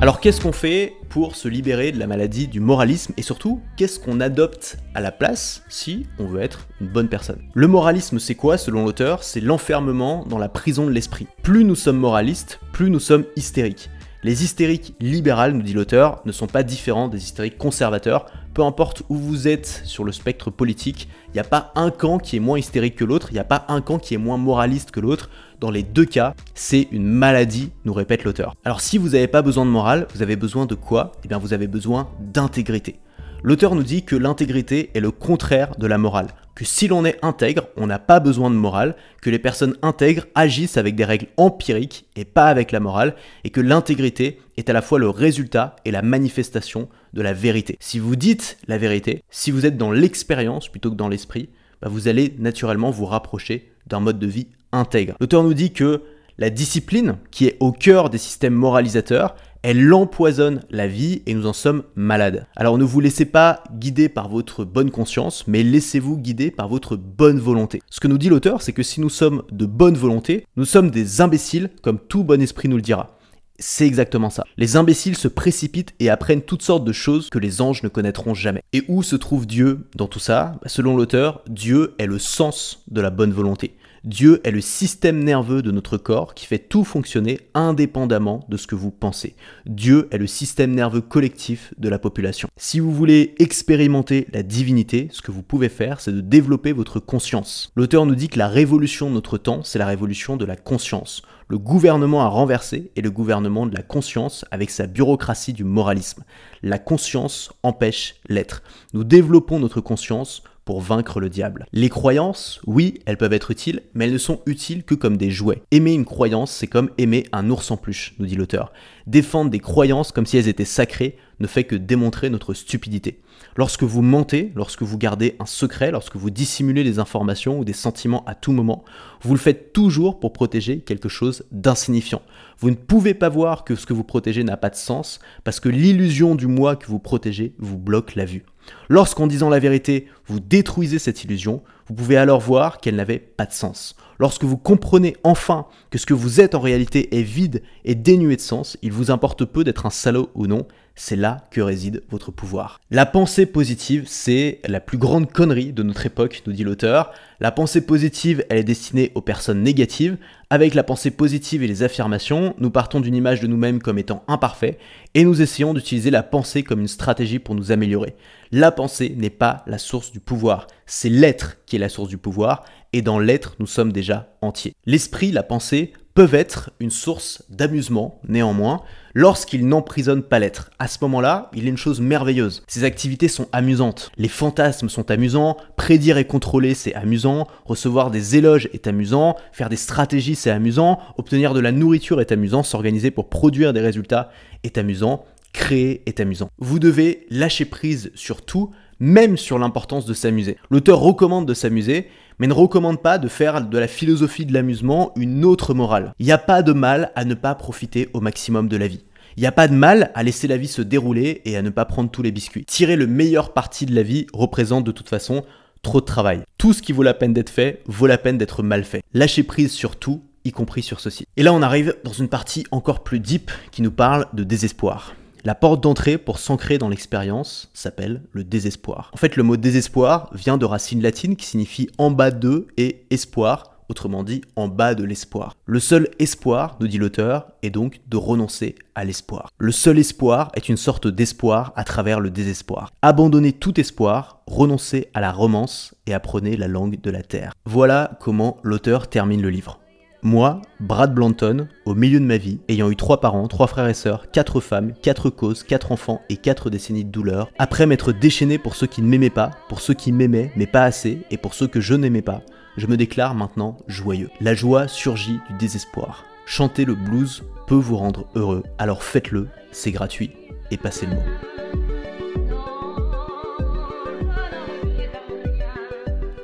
[SPEAKER 1] Alors qu'est-ce qu'on fait pour se libérer de la maladie du moralisme et surtout qu'est-ce qu'on adopte à la place si on veut être une bonne personne Le moralisme c'est quoi selon l'auteur C'est l'enfermement dans la prison de l'esprit. Plus nous sommes moralistes, plus nous sommes hystériques. Les hystériques libérales, nous dit l'auteur, ne sont pas différents des hystériques conservateurs. Peu importe où vous êtes sur le spectre politique, il n'y a pas un camp qui est moins hystérique que l'autre, il n'y a pas un camp qui est moins moraliste que l'autre. Dans les deux cas, c'est une maladie, nous répète l'auteur. Alors si vous n'avez pas besoin de morale, vous avez besoin de quoi Eh bien vous avez besoin d'intégrité. L'auteur nous dit que l'intégrité est le contraire de la morale, que si l'on est intègre, on n'a pas besoin de morale, que les personnes intègres agissent avec des règles empiriques et pas avec la morale, et que l'intégrité est à la fois le résultat et la manifestation de la vérité. Si vous dites la vérité, si vous êtes dans l'expérience plutôt que dans l'esprit, bah vous allez naturellement vous rapprocher d'un mode de vie intègre. L'auteur nous dit que la discipline, qui est au cœur des systèmes moralisateurs, elle empoisonne la vie et nous en sommes malades. Alors ne vous laissez pas guider par votre bonne conscience, mais laissez-vous guider par votre bonne volonté. Ce que nous dit l'auteur, c'est que si nous sommes de bonne volonté, nous sommes des imbéciles, comme tout bon esprit nous le dira. C'est exactement ça. Les imbéciles se précipitent et apprennent toutes sortes de choses que les anges ne connaîtront jamais. Et où se trouve Dieu dans tout ça Selon l'auteur, Dieu est le sens de la bonne volonté. Dieu est le système nerveux de notre corps qui fait tout fonctionner indépendamment de ce que vous pensez. Dieu est le système nerveux collectif de la population. Si vous voulez expérimenter la divinité, ce que vous pouvez faire, c'est de développer votre conscience. L'auteur nous dit que la révolution de notre temps, c'est la révolution de la conscience. Le gouvernement à renversé est le gouvernement de la conscience avec sa bureaucratie du moralisme. La conscience empêche l'être. Nous développons notre conscience pour vaincre le diable. Les croyances, oui, elles peuvent être utiles, mais elles ne sont utiles que comme des jouets. Aimer une croyance, c'est comme aimer un ours en peluche, nous dit l'auteur. Défendre des croyances comme si elles étaient sacrées ne fait que démontrer notre stupidité. Lorsque vous mentez, lorsque vous gardez un secret, lorsque vous dissimulez des informations ou des sentiments à tout moment, vous le faites toujours pour protéger quelque chose d'insignifiant. Vous ne pouvez pas voir que ce que vous protégez n'a pas de sens parce que l'illusion du moi que vous protégez vous bloque la vue. Lorsqu'en disant la vérité, vous détruisez cette illusion, vous pouvez alors voir qu'elle n'avait pas de sens. Lorsque vous comprenez enfin que ce que vous êtes en réalité est vide et dénué de sens, il vous importe peu d'être un salaud ou non, c'est là que réside votre pouvoir. La pensée positive, c'est la plus grande connerie de notre époque, nous dit l'auteur. La pensée positive, elle est destinée aux personnes négatives. Avec la pensée positive et les affirmations, nous partons d'une image de nous-mêmes comme étant imparfait et nous essayons d'utiliser la pensée comme une stratégie pour nous améliorer. La pensée n'est pas la source du pouvoir, c'est l'être qui est la source du pouvoir et dans l'être, nous sommes déjà entiers. L'esprit, la pensée, peuvent être une source d'amusement néanmoins lorsqu'ils n'emprisonnent pas l'être. À ce moment-là, il est une chose merveilleuse. Ces activités sont amusantes. Les fantasmes sont amusants, prédire et contrôler c'est amusant, recevoir des éloges est amusant, faire des stratégies c'est amusant, obtenir de la nourriture est amusant, s'organiser pour produire des résultats est amusant, créer est amusant. Vous devez lâcher prise sur tout même sur l'importance de s'amuser. L'auteur recommande de s'amuser, mais ne recommande pas de faire de la philosophie de l'amusement une autre morale. Il n'y a pas de mal à ne pas profiter au maximum de la vie. Il n'y a pas de mal à laisser la vie se dérouler et à ne pas prendre tous les biscuits. Tirer le meilleur parti de la vie représente de toute façon trop de travail. Tout ce qui vaut la peine d'être fait vaut la peine d'être mal fait. Lâchez prise sur tout, y compris sur ceci. Et là on arrive dans une partie encore plus deep qui nous parle de désespoir. La porte d'entrée pour s'ancrer dans l'expérience s'appelle le désespoir. En fait, le mot désespoir vient de racines latines qui signifie en bas de et espoir, autrement dit en bas de l'espoir. Le seul espoir, nous dit l'auteur, est donc de renoncer à l'espoir. Le seul espoir est une sorte d'espoir à travers le désespoir. Abandonnez tout espoir, renoncez à la romance et apprenez la langue de la terre. Voilà comment l'auteur termine le livre. Moi, Brad Blanton, au milieu de ma vie, ayant eu trois parents, trois frères et sœurs, quatre femmes, quatre causes, quatre enfants et quatre décennies de douleur, après m'être déchaîné pour ceux qui ne m'aimaient pas, pour ceux qui m'aimaient mais pas assez, et pour ceux que je n'aimais pas, je me déclare maintenant joyeux. La joie surgit du désespoir. Chanter le blues peut vous rendre heureux, alors faites-le, c'est gratuit, et passez le mot.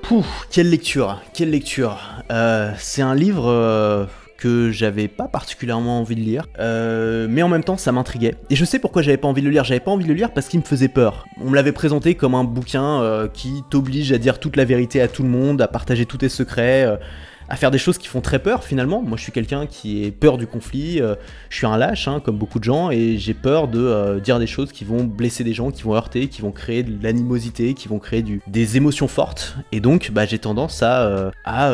[SPEAKER 1] Pouf, quelle lecture, quelle lecture. Euh, c'est un livre euh, que j'avais pas particulièrement envie de lire, euh, mais en même temps ça m'intriguait. Et je sais pourquoi j'avais pas envie de le lire, j'avais pas envie de le lire parce qu'il me faisait peur. On me l'avait présenté comme un bouquin qui t'oblige à dire toute la vérité à tout le monde, à partager tous tes secrets à faire des choses qui font très peur finalement. Moi je suis quelqu'un qui est peur du conflit, euh, je suis un lâche hein, comme beaucoup de gens et j'ai peur de euh, dire des choses qui vont blesser des gens, qui vont heurter, qui vont créer de l'animosité, qui vont créer des émotions fortes et donc bah, j'ai tendance à, euh, à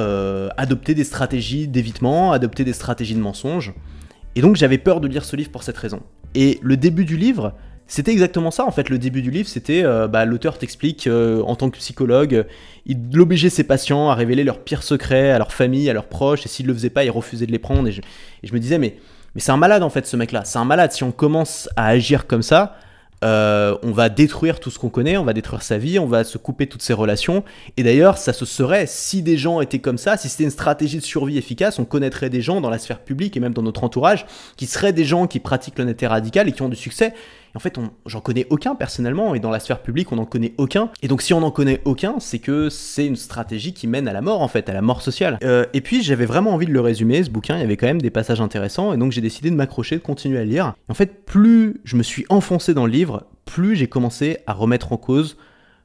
[SPEAKER 1] adopter des stratégies d'évitement, adopter des stratégies de mensonge. Et donc j'avais peur de lire ce livre pour cette raison. Et le début du livre, c'était exactement ça en fait le début du livre c'était euh, bah, l'auteur t'explique euh, en tant que psychologue euh, il obligeait ses patients à révéler leurs pires secrets à leur famille à leurs proches et s'ils le faisaient pas ils refusaient de les prendre et je, me disais mais mais c'est un malade en fait ce mec là c'est un malade si on commence à agir comme ça on va détruire tout ce qu'on connaît, on va détruire sa vie, on va se couper toutes ses relations. Et d'ailleurs, ça se serait si des gens étaient comme ça, si c'était une stratégie de survie efficace, on connaîtrait des gens dans la sphère publique et même dans notre entourage qui seraient des gens qui pratiquent l'honnêteté radicale et qui ont du succès en fait, j'en connais aucun personnellement, et dans la sphère publique, on n'en connaît aucun. Et donc, si on n'en connaît aucun, c'est que c'est une stratégie qui mène à la mort, en fait, à la mort sociale. Euh, et puis, j'avais vraiment envie de le résumer, ce bouquin, il y avait quand même des passages intéressants, et donc j'ai décidé de m'accrocher, de continuer à lire. en fait, plus je me suis enfoncé dans le livre, plus j'ai commencé à remettre en cause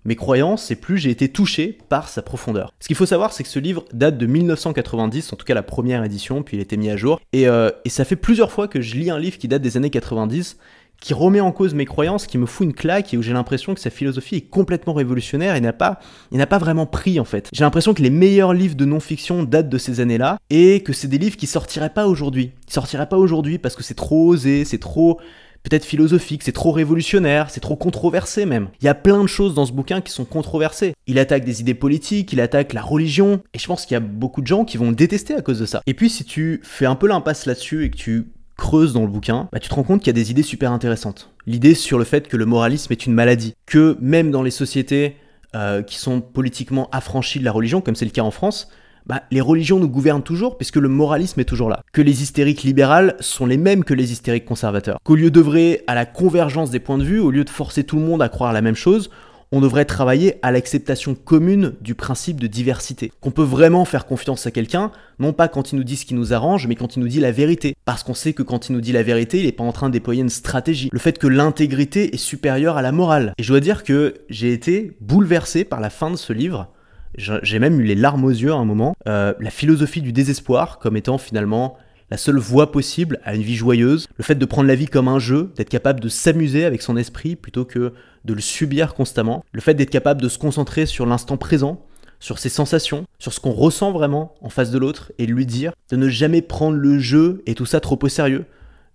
[SPEAKER 1] mes croyances et plus j'ai été touché par sa profondeur. Ce qu'il faut savoir, c'est que ce livre date de 1990, en tout cas la première édition, puis il a été mis à jour, et, euh, et, ça fait plusieurs fois que je lis un livre qui date des années 90, qui remet en cause mes croyances, qui me fout une claque et où j'ai l'impression que sa philosophie est complètement révolutionnaire et n'a pas, n'a pas vraiment pris en fait. J'ai l'impression que les meilleurs livres de non-fiction datent de ces années-là et que c'est des livres qui sortiraient pas aujourd'hui. sortiraient pas aujourd'hui parce que c'est trop osé, c'est trop peut-être philosophique, c'est trop révolutionnaire, c'est trop controversé même. Il y a plein de choses dans ce bouquin qui sont controversées. Il attaque des idées politiques, il attaque la religion, et je pense qu'il y a beaucoup de gens qui vont le détester à cause de ça. Et puis si tu fais un peu l'impasse là-dessus et que tu creuse dans le bouquin, bah, tu te rends compte qu'il y a des idées super intéressantes. L'idée sur le fait que le moralisme est une maladie, que même dans les sociétés euh, qui sont politiquement affranchies de la religion, comme c'est le cas en France, bah, les religions nous gouvernent toujours puisque le moralisme est toujours là. Que les hystériques libérales sont les mêmes que les hystériques conservateurs. Qu'au lieu d'œuvrer à la convergence des points de vue, au lieu de forcer tout le monde à croire la même chose, on devrait travailler à l'acceptation commune du principe de diversité. Qu'on peut vraiment faire confiance à quelqu'un, non pas quand il nous dit ce qui nous arrange, mais quand il nous dit la vérité. Parce qu'on sait que quand il nous dit la vérité, il n'est pas en train de déployer une stratégie. Le fait que l'intégrité est supérieure à la morale. Et je dois dire que j'ai été bouleversé par la fin de ce livre. J'ai même eu les larmes aux yeux à un moment. Euh, la philosophie du désespoir comme étant finalement la seule voie possible à une vie joyeuse, le fait de prendre la vie comme un jeu, d'être capable de s'amuser avec son esprit plutôt que de le subir constamment, le fait d'être capable de se concentrer sur l'instant présent, sur ses sensations, sur ce qu'on ressent vraiment en face de l'autre et lui dire, de ne jamais prendre le jeu et tout ça trop au sérieux,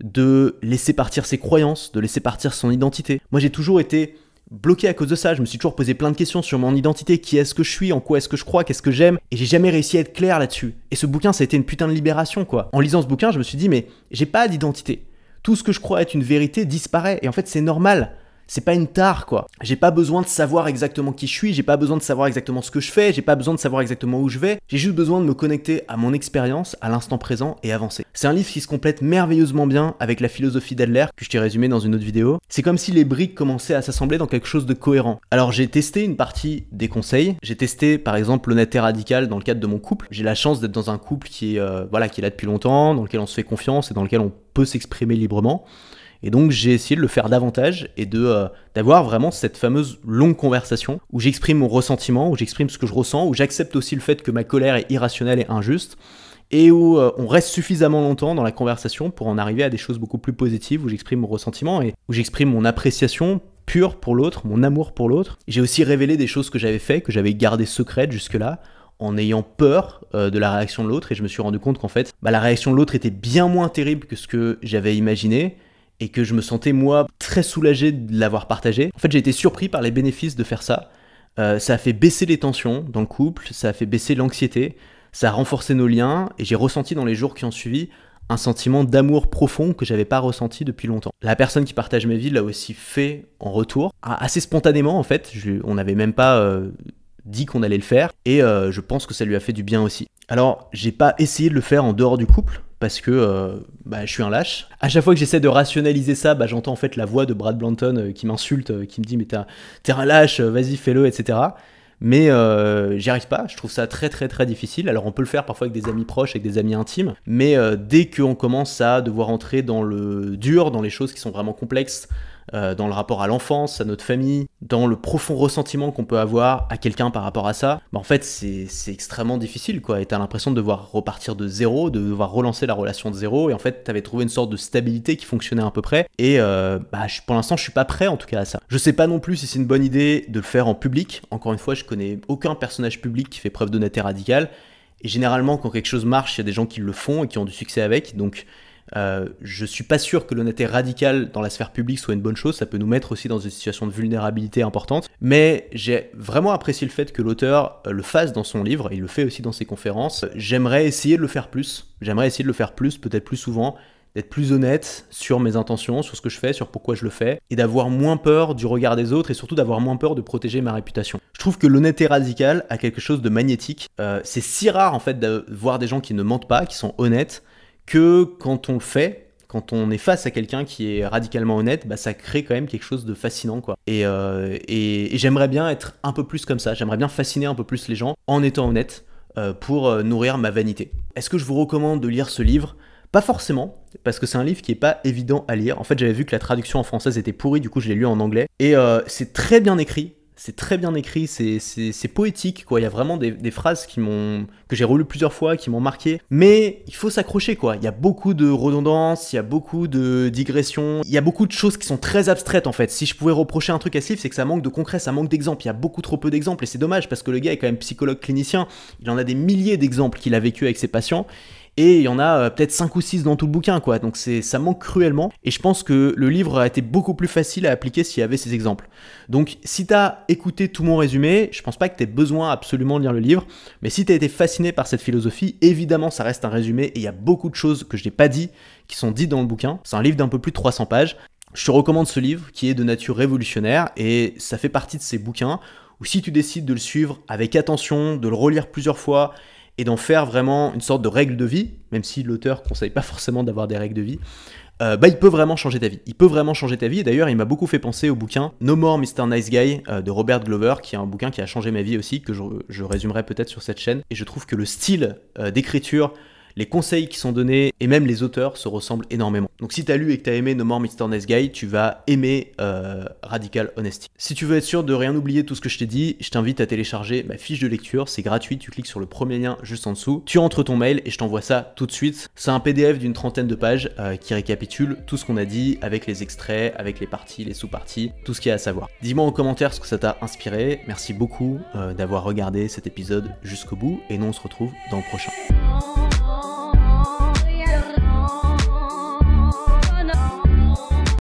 [SPEAKER 1] de laisser partir ses croyances, de laisser partir son identité. Moi j'ai toujours été bloqué à cause de ça. Je me suis toujours posé plein de questions sur mon identité. Qui est-ce que je suis En quoi est-ce que je crois Qu'est-ce que j'aime Et j'ai jamais réussi à être clair là-dessus. Et ce bouquin, ça a été une putain de libération, quoi. En lisant ce bouquin, je me suis dit, mais j'ai pas d'identité. Tout ce que je crois être une vérité disparaît. Et en fait, c'est normal. C'est pas une tare quoi. J'ai pas besoin de savoir exactement qui je suis, j'ai pas besoin de savoir exactement ce que je fais, j'ai pas besoin de savoir exactement où je vais, j'ai juste besoin de me connecter à mon expérience, à l'instant présent et avancer. C'est un livre qui se complète merveilleusement bien avec la philosophie d'Adler que je t'ai résumé dans une autre vidéo. C'est comme si les briques commençaient à s'assembler dans quelque chose de cohérent. Alors j'ai testé une partie des conseils, j'ai testé par exemple l'honnêteté radicale dans le cadre de mon couple. J'ai la chance d'être dans un couple qui est euh, voilà qui est là depuis longtemps, dans lequel on se fait confiance et dans lequel on peut s'exprimer librement. Et donc j'ai essayé de le faire davantage et de euh, d'avoir vraiment cette fameuse longue conversation où j'exprime mon ressentiment, où j'exprime ce que je ressens, où j'accepte aussi le fait que ma colère est irrationnelle et injuste et où euh, on reste suffisamment longtemps dans la conversation pour en arriver à des choses beaucoup plus positives où j'exprime mon ressentiment et où j'exprime mon appréciation pure pour l'autre, mon amour pour l'autre. J'ai aussi révélé des choses que j'avais fait, que j'avais gardées secrètes jusque-là, en ayant peur euh, de la réaction de l'autre et je me suis rendu compte qu'en fait, bah, la réaction de l'autre était bien moins terrible que ce que j'avais imaginé et que je me sentais moi très soulagé de l'avoir partagé. En fait, j'ai été surpris par les bénéfices de faire ça. Euh, ça a fait baisser les tensions dans le couple, ça a fait baisser l'anxiété, ça a renforcé nos liens et j'ai ressenti dans les jours qui ont suivi un sentiment d'amour profond que j'avais pas ressenti depuis longtemps. La personne qui partage ma vies l'a aussi fait en retour, ah, assez spontanément en fait, on n'avait même pas euh, dit qu'on allait le faire et euh, je pense que ça lui a fait du bien aussi. Alors, j'ai pas essayé de le faire en dehors du couple, parce que euh, bah, je suis un lâche. À chaque fois que j'essaie de rationaliser ça, bah, j'entends en fait la voix de Brad Blanton euh, qui m'insulte, euh, qui me dit mais t'es un, lâche, vas-y fais-le, etc. Mais euh, j'y arrive pas, je trouve ça très très très difficile. Alors on peut le faire parfois avec des amis proches, avec des amis intimes, mais dès qu'on commence à devoir entrer dans le dur, dans les choses qui sont vraiment complexes, euh, dans le rapport à l'enfance, à notre famille, dans le profond ressentiment qu'on peut avoir à quelqu'un par rapport à ça, bah, en fait c'est extrêmement difficile quoi. Et t'as l'impression de devoir repartir de zéro, de devoir relancer la relation de zéro. Et en fait t'avais trouvé une sorte de stabilité qui fonctionnait à peu près. Et euh, bah, pour l'instant je suis pas prêt en tout cas à ça. Je sais pas non plus si c'est une bonne idée de le faire en public. Encore une fois je connais aucun personnage public qui fait preuve d'honnêteté radicale. Et généralement, quand quelque chose marche, il y a des gens qui le font et qui ont du succès avec. Donc, euh, je suis pas sûr que l'honnêteté radicale dans la sphère publique soit une bonne chose, ça peut nous mettre aussi dans une situation de vulnérabilité importante, mais j'ai vraiment apprécié le fait que l'auteur euh, le fasse dans son livre, il le fait aussi dans ses conférences. J'aimerais essayer de le faire plus, j'aimerais essayer de le faire plus, peut-être plus souvent, d'être plus honnête sur mes intentions, sur ce que je fais, sur pourquoi je le fais, et d'avoir moins peur du regard des autres et surtout d'avoir moins peur de protéger ma réputation. Je trouve que l'honnêteté radicale a quelque chose de magnétique. Euh, c'est si rare en fait de voir des gens qui ne mentent pas, qui sont honnêtes que quand on le fait, quand on est face à quelqu'un qui est radicalement honnête, bah, ça crée quand même quelque chose de fascinant. quoi. Et, euh, j'aimerais bien être un peu plus comme ça, j'aimerais bien fasciner un peu plus les gens en étant honnête euh, pour euh, nourrir ma vanité. Est-ce que je vous recommande de lire ce livre Pas forcément, parce que c'est un livre qui n'est pas évident à lire. En fait, j'avais vu que la traduction en français était pourrie, du coup je l'ai lu en anglais. Et c'est très bien écrit, c'est très bien écrit, c'est poétique, quoi. Il y a vraiment des, phrases qui m'ont que j'ai relu plusieurs fois, qui m'ont marqué. Mais il faut s'accrocher, quoi. Il y a beaucoup de redondances, il y a beaucoup de digressions, il y a beaucoup de choses qui sont très abstraites, en fait. Si je pouvais reprocher un truc à Steve, c'est que ça manque de concret, ça manque d'exemples. Il y a beaucoup trop peu d'exemples, et c'est dommage parce que le gars est quand même psychologue clinicien. Il en a des milliers d'exemples qu'il a vécu avec ses patients et il y en a euh, peut-être 5 ou 6 dans tout le bouquin, quoi. Donc c'est, ça manque cruellement, et je pense que le livre a été beaucoup plus facile à appliquer s'il y avait ces exemples. Donc si t'as écouté tout mon résumé, je pense pas que t'aies besoin absolument de lire le livre, mais si t'as été fasciné par cette philosophie, évidemment ça reste un résumé, et il y a beaucoup de choses que je n'ai pas dit, qui sont dites dans le bouquin. C'est un livre d'un peu plus de 300 pages. Je te recommande ce livre qui est de nature révolutionnaire, et ça fait partie de ces bouquins où si tu décides de le suivre avec attention, de le relire plusieurs fois et d'en faire vraiment une sorte de règle de vie, même si l'auteur conseille pas forcément d'avoir des règles de vie, euh, bah, il peut vraiment changer ta vie. Il peut vraiment changer ta vie. d'ailleurs, il m'a beaucoup fait penser au bouquin No More Mr. Nice Guy euh, de Robert Glover, qui est un bouquin qui a changé ma vie aussi, que je, je résumerai peut-être sur cette chaîne. Et je trouve que le style euh, d'écriture les conseils qui sont donnés et même les auteurs se ressemblent énormément. Donc si tu as lu et que tu as aimé No More Nice Guy, tu vas aimer euh, Radical Honesty. Si tu veux être sûr de rien oublier tout ce que je t'ai dit, je t'invite à télécharger ma fiche de lecture, c'est gratuit, tu cliques sur le premier lien juste en dessous, tu entres ton mail et je t'envoie ça tout de suite. C'est un PDF d'une trentaine de pages euh, qui récapitule tout ce qu'on a dit avec les extraits, avec les parties, les sous-parties, tout ce qu'il y a à savoir. Dis-moi en commentaire ce que ça t'a inspiré, merci beaucoup euh, d'avoir regardé cet épisode jusqu'au bout et nous on se retrouve dans le prochain.